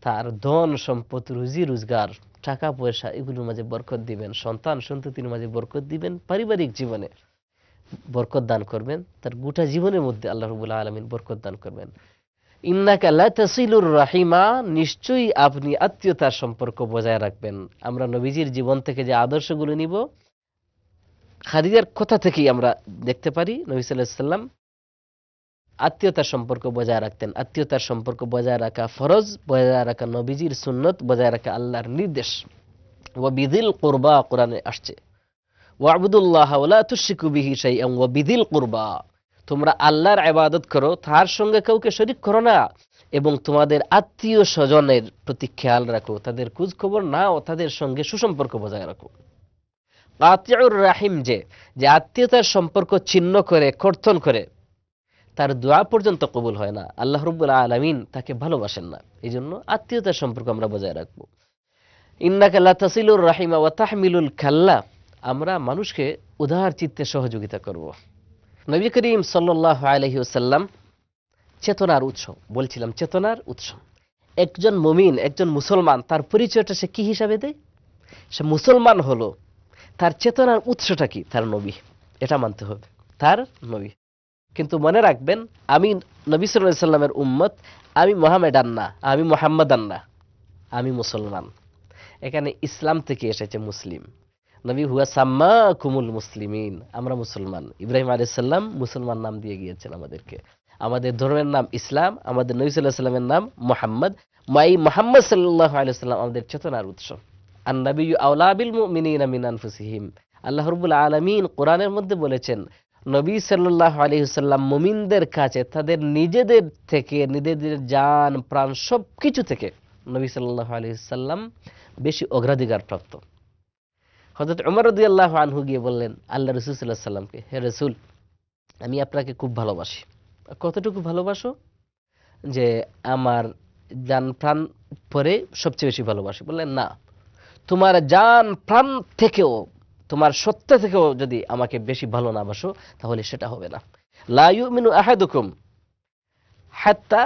তার ধন সম্পদ রুজি রোজগার টাকা পয়সা এগুলোর মাঝে বরকত দিবেন সন্তান সন্ততির মাঝে বরকত দিবেন পারিবারিক জীবনে বরকত দান করবেন তার গোটা জীবনের মধ্যে আল্লাহ রবুল্লাহ আলমিন বরকত দান করবেন রাহিমা নিশ্চয়ই আপনি আত্মীয়তার সম্পর্ক বজায় রাখবেন আমরা নবীজির জীবন থেকে যে আদর্শগুলো নিব খাদিজার কথা থেকেই আমরা দেখতে পারি নবী সাল্লাম আত্মীয়তার সম্পর্ক বজায় রাখতেন আত্মীয়তার সম্পর্ক বজায় রাখা ফরজ বজায় রাখা নবীজির সুন্নত বজায় রাখা আল্লাহর নির্দেশ ও বিদিল কোরবা কোরআনে আসছে ওয়াবুদুল্লাহ তুশিকুবিহি সাই ও বিদিল কোরবা তোমরা আল্লাহর আবাদত করো তার সঙ্গে কাউকে শরিক করো না এবং তোমাদের আত্মীয় স্বজনের প্রতি খেয়াল রাখো তাদের খোঁজখবর নাও তাদের সঙ্গে সুসম্পর্ক বজায় রাখো আত্মীয় রাহিম যে যে আত্মীয়তার সম্পর্ক ছিন্ন করে কর্তন করে তার দোয়া পর্যন্ত কবুল হয় না আল্লাহ রবুল্লা আলমিন তাকে ভালোবাসেন না এই জন্য আত্মীয়তার সম্পর্ক আমরা বজায় রাখবো ইন্নাকাল্লা তাসিলুর রাহিমা ওয়া তাহমিলুল খাল্লা আমরা মানুষকে উদার চিত্তে সহযোগিতা করব। নবী করিম সাল্লাহ আলহিউসাল্লাম চেতনার উৎস বলছিলাম চেতনার উৎস একজন মুমিন একজন মুসলমান তার পরিচয়টা সে কি হিসাবে দেয় সে মুসলমান হলো তার চেতনার উৎসটা কি তার নবী এটা মানতে হবে তার নবী কিন্তু মনে রাখবেন আমি নবী সাল্লামের উম্মত আমি মোহামেডান না আমি মোহাম্মদান না আমি মুসলমান এখানে ইসলাম থেকে এসেছে মুসলিম নবী হুয়া সাম্মা কুমুল মুসলিমিন আমরা মুসলমান ইব্রাহিম আলাইসাল্লাম মুসলমান নাম দিয়ে গিয়েছেন আমাদেরকে আমাদের ধর্মের নাম ইসলাম আমাদের নবী সাল্লাহ সাল্লামের নাম মোহাম্মদ মাই মোহাম্মদ সাল্লাহ আলাইসাল্লাম আমাদের চেতনার উৎস আর নবী আউলাবিল মিনিন মিন আনফুসিহিম আল্লাহ রবুল আলমিন কোরআনের মধ্যে বলেছেন নবী সাল্লাহ আলহিসাল্লাম মুমিনদের কাছে তাদের নিজেদের থেকে নিজেদের যান প্রাণ সব কিছু থেকে নবী সাল্লাহ আলহিসাল্লাম বেশি অগ্রাধিকার প্রাপ্ত হজরত উমর রদিয়াল্লাহ আনহু গিয়ে বললেন আল্লাহ রসুল সাল্লাহ সাল্লামকে হে রসুল আমি আপনাকে খুব ভালোবাসি কতটুকু ভালোবাসো যে আমার জান প্রাণ পরে সবচেয়ে বেশি ভালোবাসি বললেন না তোমার জান প্রাণ থেকেও তোমার সত্য থেকেও যদি আমাকে বেশি ভালো না বাসো তাহলে সেটা হবে না লাইউ মিনু আহাদুকুম হাত্তা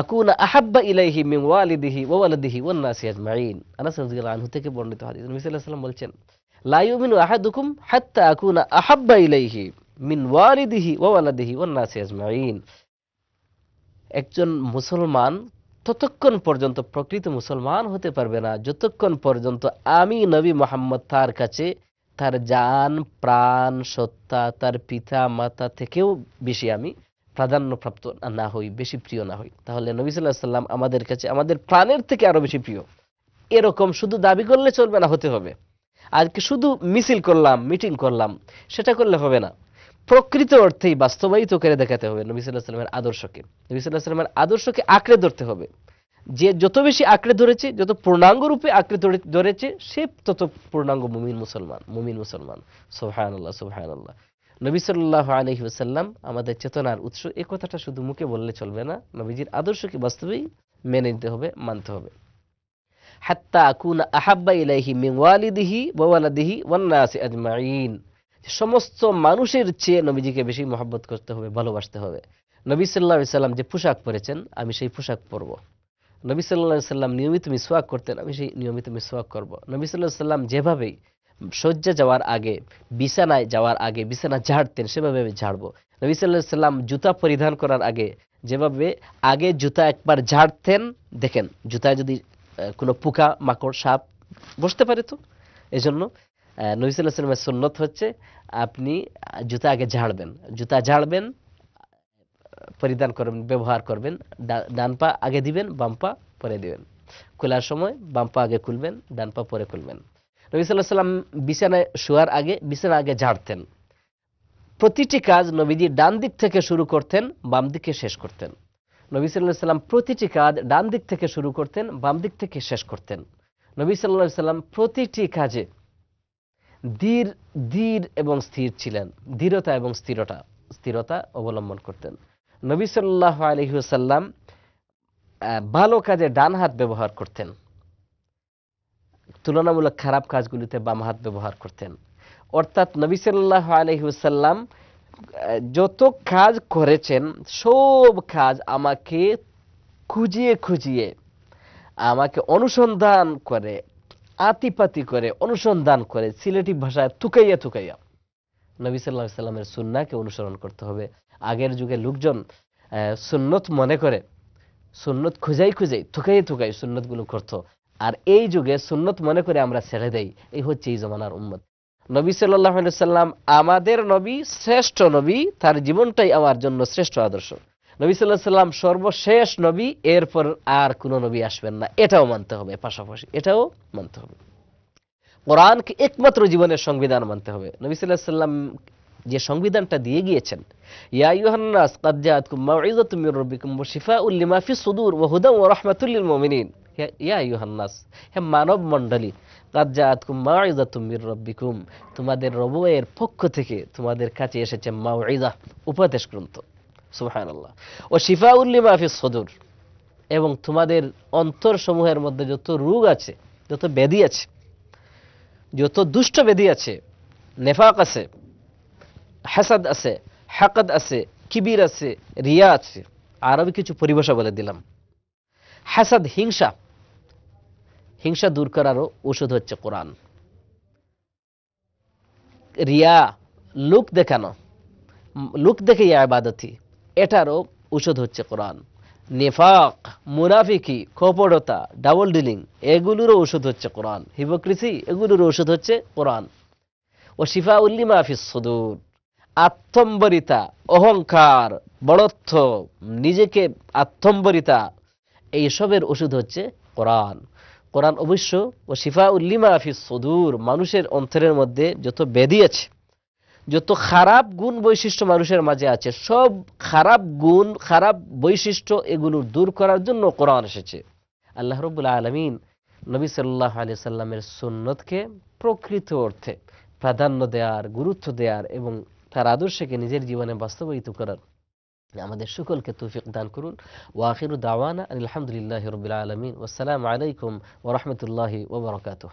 আকুনা আহাব্বা ইলাইহি মিন ওয়ালিদিহি ওয়ালাদিহি ওয়ান্নাসি আজমাইন আনাস রাদিয়াল্লাহু আনহু থেকে বর্ণিত হাদিস নবী সাল্লাল্লাহু আলাইহি সাল্লাম বলছেন লাইমিন আহাদুকুম হাত্তা মিন ওয়ালিদিহি ওয়ালাদিহি একজন মুসলমান ততক্ষণ পর্যন্ত প্রকৃত মুসলমান হতে পারবে না যতক্ষণ পর্যন্ত আমি নবী মোহাম্মদ তার কাছে তার জান প্রাণ সত্তা তার পিতা মাতা থেকেও বেশি আমি প্রাধান্যপ্রাপ্ত না হই বেশি প্রিয় না হই তাহলে নবী সাল্লাহ সাল্লাম আমাদের কাছে আমাদের প্রাণের থেকে আরও বেশি প্রিয় এরকম শুধু দাবি করলে চলবে না হতে হবে আজকে শুধু মিছিল করলাম মিটিং করলাম সেটা করলে হবে না প্রকৃত অর্থেই বাস্তবায়িত করে দেখাতে হবে নবী সাল্লাহ সাল্লামের আদর্শকে নবী সাল্লাহ সাল্লামের আদর্শকে আঁকড়ে ধরতে হবে যে যত বেশি আঁকড়ে ধরেছে যত পূর্ণাঙ্গ রূপে আঁকড়ে ধরে ধরেছে সে তত পূর্ণাঙ্গ মুমিন মুসলমান মুমিন মুসলমান সোহান আল্লাহ সোহান আল্লাহ নবী সাল্লাহ আলহি আমাদের চেতনার উৎস এ কথাটা শুধু মুখে বললে চলবে না নবীজির আদর্শকে বাস্তবেই মেনে নিতে হবে মানতে হবে সমস্ত মানুষের চেয়ে নবীজিকে বেশি মহব্বত করতে হবে ভালোবাসতে হবে নবী সাল্লা সাল্লাম যে পোশাক পরেছেন আমি সেই পোশাক পরব নবী সাল্লা সাল্লাম নিয়মিত মিসওয়াক করতেন আমি সেই নিয়মিত মিসওয়াক করব নবী সাল্লাহ সাল্লাম যেভাবেই শয্যা যাওয়ার আগে বিছানায় যাওয়ার আগে বিছানা ঝাড়তেন সেভাবে আমি ঝাড়বো নবী সাল্লাহ সাল্লাম জুতা পরিধান করার আগে যেভাবে আগে জুতা একবার ঝাড়তেন দেখেন জুতায় যদি কোনো পোকা মাকড় সাপ বসতে পারে তো এই জন্য নবিসাল্লাহামের সন্নত হচ্ছে আপনি জুতা আগে ঝাড়বেন জুতা ঝাড়বেন পরিধান করবেন ব্যবহার করবেন ডান পা আগে দিবেন বাম পা পরে দিবেন খোলার সময় বাম পা আগে খুলবেন ডান পা পরে খুলবেন নবী সাল্লাহ সাল্লাম বিছানায় শোয়ার আগে বিছানা আগে ঝাড়তেন প্রতিটি কাজ নবীজি ডান দিক থেকে শুরু করতেন বাম দিকে শেষ করতেন নবী সাল্লাহ সাল্লাম প্রতিটি কাজ ডান দিক থেকে শুরু করতেন বাম দিক থেকে শেষ করতেন নবী সাল্লাহ সাল্লাম প্রতিটি কাজে ধীর ধীর এবং স্থির ছিলেন ধীরতা এবং স্থিরতা স্থিরতা অবলম্বন করতেন নবী সাল্লাহ আলহিউসাল্লাম ভালো কাজে ডান হাত ব্যবহার করতেন তুলনামূলক খারাপ কাজগুলিতে বাম হাত ব্যবহার করতেন অর্থাৎ নবী সাল্লাহ আলহিউসাল্লাম যত কাজ করেছেন সব কাজ আমাকে খুঁজিয়ে খুঁজিয়ে আমাকে অনুসন্ধান করে আতিপাতি করে অনুসন্ধান করে সিলেটি ভাষায় থুকাইয়া থুকাইয়া নবী সাল্লাহ সাল্লামের সুন্নাকে অনুসরণ করতে হবে আগের যুগে লোকজন সুন্নত মনে করে সুন্নত খুঁজাই খুঁজাই থুকাই থুকাই সুন্নতগুলো করত আর এই যুগে সুন্নত মনে করে আমরা ছেড়ে দেই এই হচ্ছে এই জমানার উন্মত নবী সাল্লাহ সাল্লাম আমাদের নবী শ্রেষ্ঠ নবী তার জীবনটাই আমার জন্য শ্রেষ্ঠ আদর্শ নবী সাল্লাহ সাল্লাম সর্বশেষ নবী এরপর আর কোন নবী আসবেন না এটাও মানতে হবে পাশাপাশি এটাও মানতে হবে কোরআনকে একমাত্র জীবনের সংবিধান মানতে হবে নবী সাল্লাহ সাল্লাম যে সংবিধানটা দিয়ে গিয়েছেন ইয়াইহান্নাস কাদ্জাতকুম মাউইজাতুম সুদুর ওয়া হুদাও ওয়া রাহমাতুল লিল ইয়া ইউহান্নাস হে মানব মণ্ডলী তোমাদের আতকুম এর তোমাদের পক্ষ থেকে তোমাদের কাছে এসেছে মা উপদেশ গ্রন্থ সুহান আল্লাহ ও শিফা উল্লিমা সদুর এবং তোমাদের অন্তর সমূহের মধ্যে যত রোগ আছে যত ব্যাধি আছে যত দুষ্ট ব্যাধি আছে নেফাক আছে হাসাদ আছে হাকাদ আছে কিবির আছে রিয়া আছে আরবি কিছু পরিভাষা বলে দিলাম হাসাদ হিংসা হিংসা দূর করারও ওষুধ হচ্ছে কোরআন রিয়া লুক দেখানো লুক দেখে আবাদতি এটারও ওষুধ হচ্ছে কোরআন নেফাক মুনাফিকি খোপড়তা ডাবল ডিলিং এগুলোরও ওষুধ হচ্ছে কোরআন হিপোক্রিসি এগুলোর ওষুধ হচ্ছে কোরআন ও শিফা উল্লিমা হাফিজ সদুর আত্মম্বরিতা অহংকার বড়ত্ব নিজেকে আত্মম্বরিতা এইসবের ওষুধ হচ্ছে কোরআন কোরআন অবশ্য ও শিফা উল্লিমা আফিস সদুর মানুষের অন্তরের মধ্যে যত ব্যাধি আছে যত খারাপ গুণ বৈশিষ্ট্য মানুষের মাঝে আছে সব খারাপ গুণ খারাপ বৈশিষ্ট্য এগুলো দূর করার জন্য কোরআন এসেছে আল্লাহ রবুল্লা আলমিন নবী সাল্লাহ আলি সাল্লামের সুন্নতকে প্রকৃত অর্থে প্রাধান্য দেওয়ার গুরুত্ব দেওয়ার এবং তার আদর্শকে নিজের জীবনে বাস্তবায়িত করার আমাদের সকলকে তৌফিক দান করুন ওয়াখির দাওয়ানা আলহামদুলিল্লাহ রবিল আলমিন ওসালামু আলাইকুম ওরহমতুল্লাহি ওবরকাতু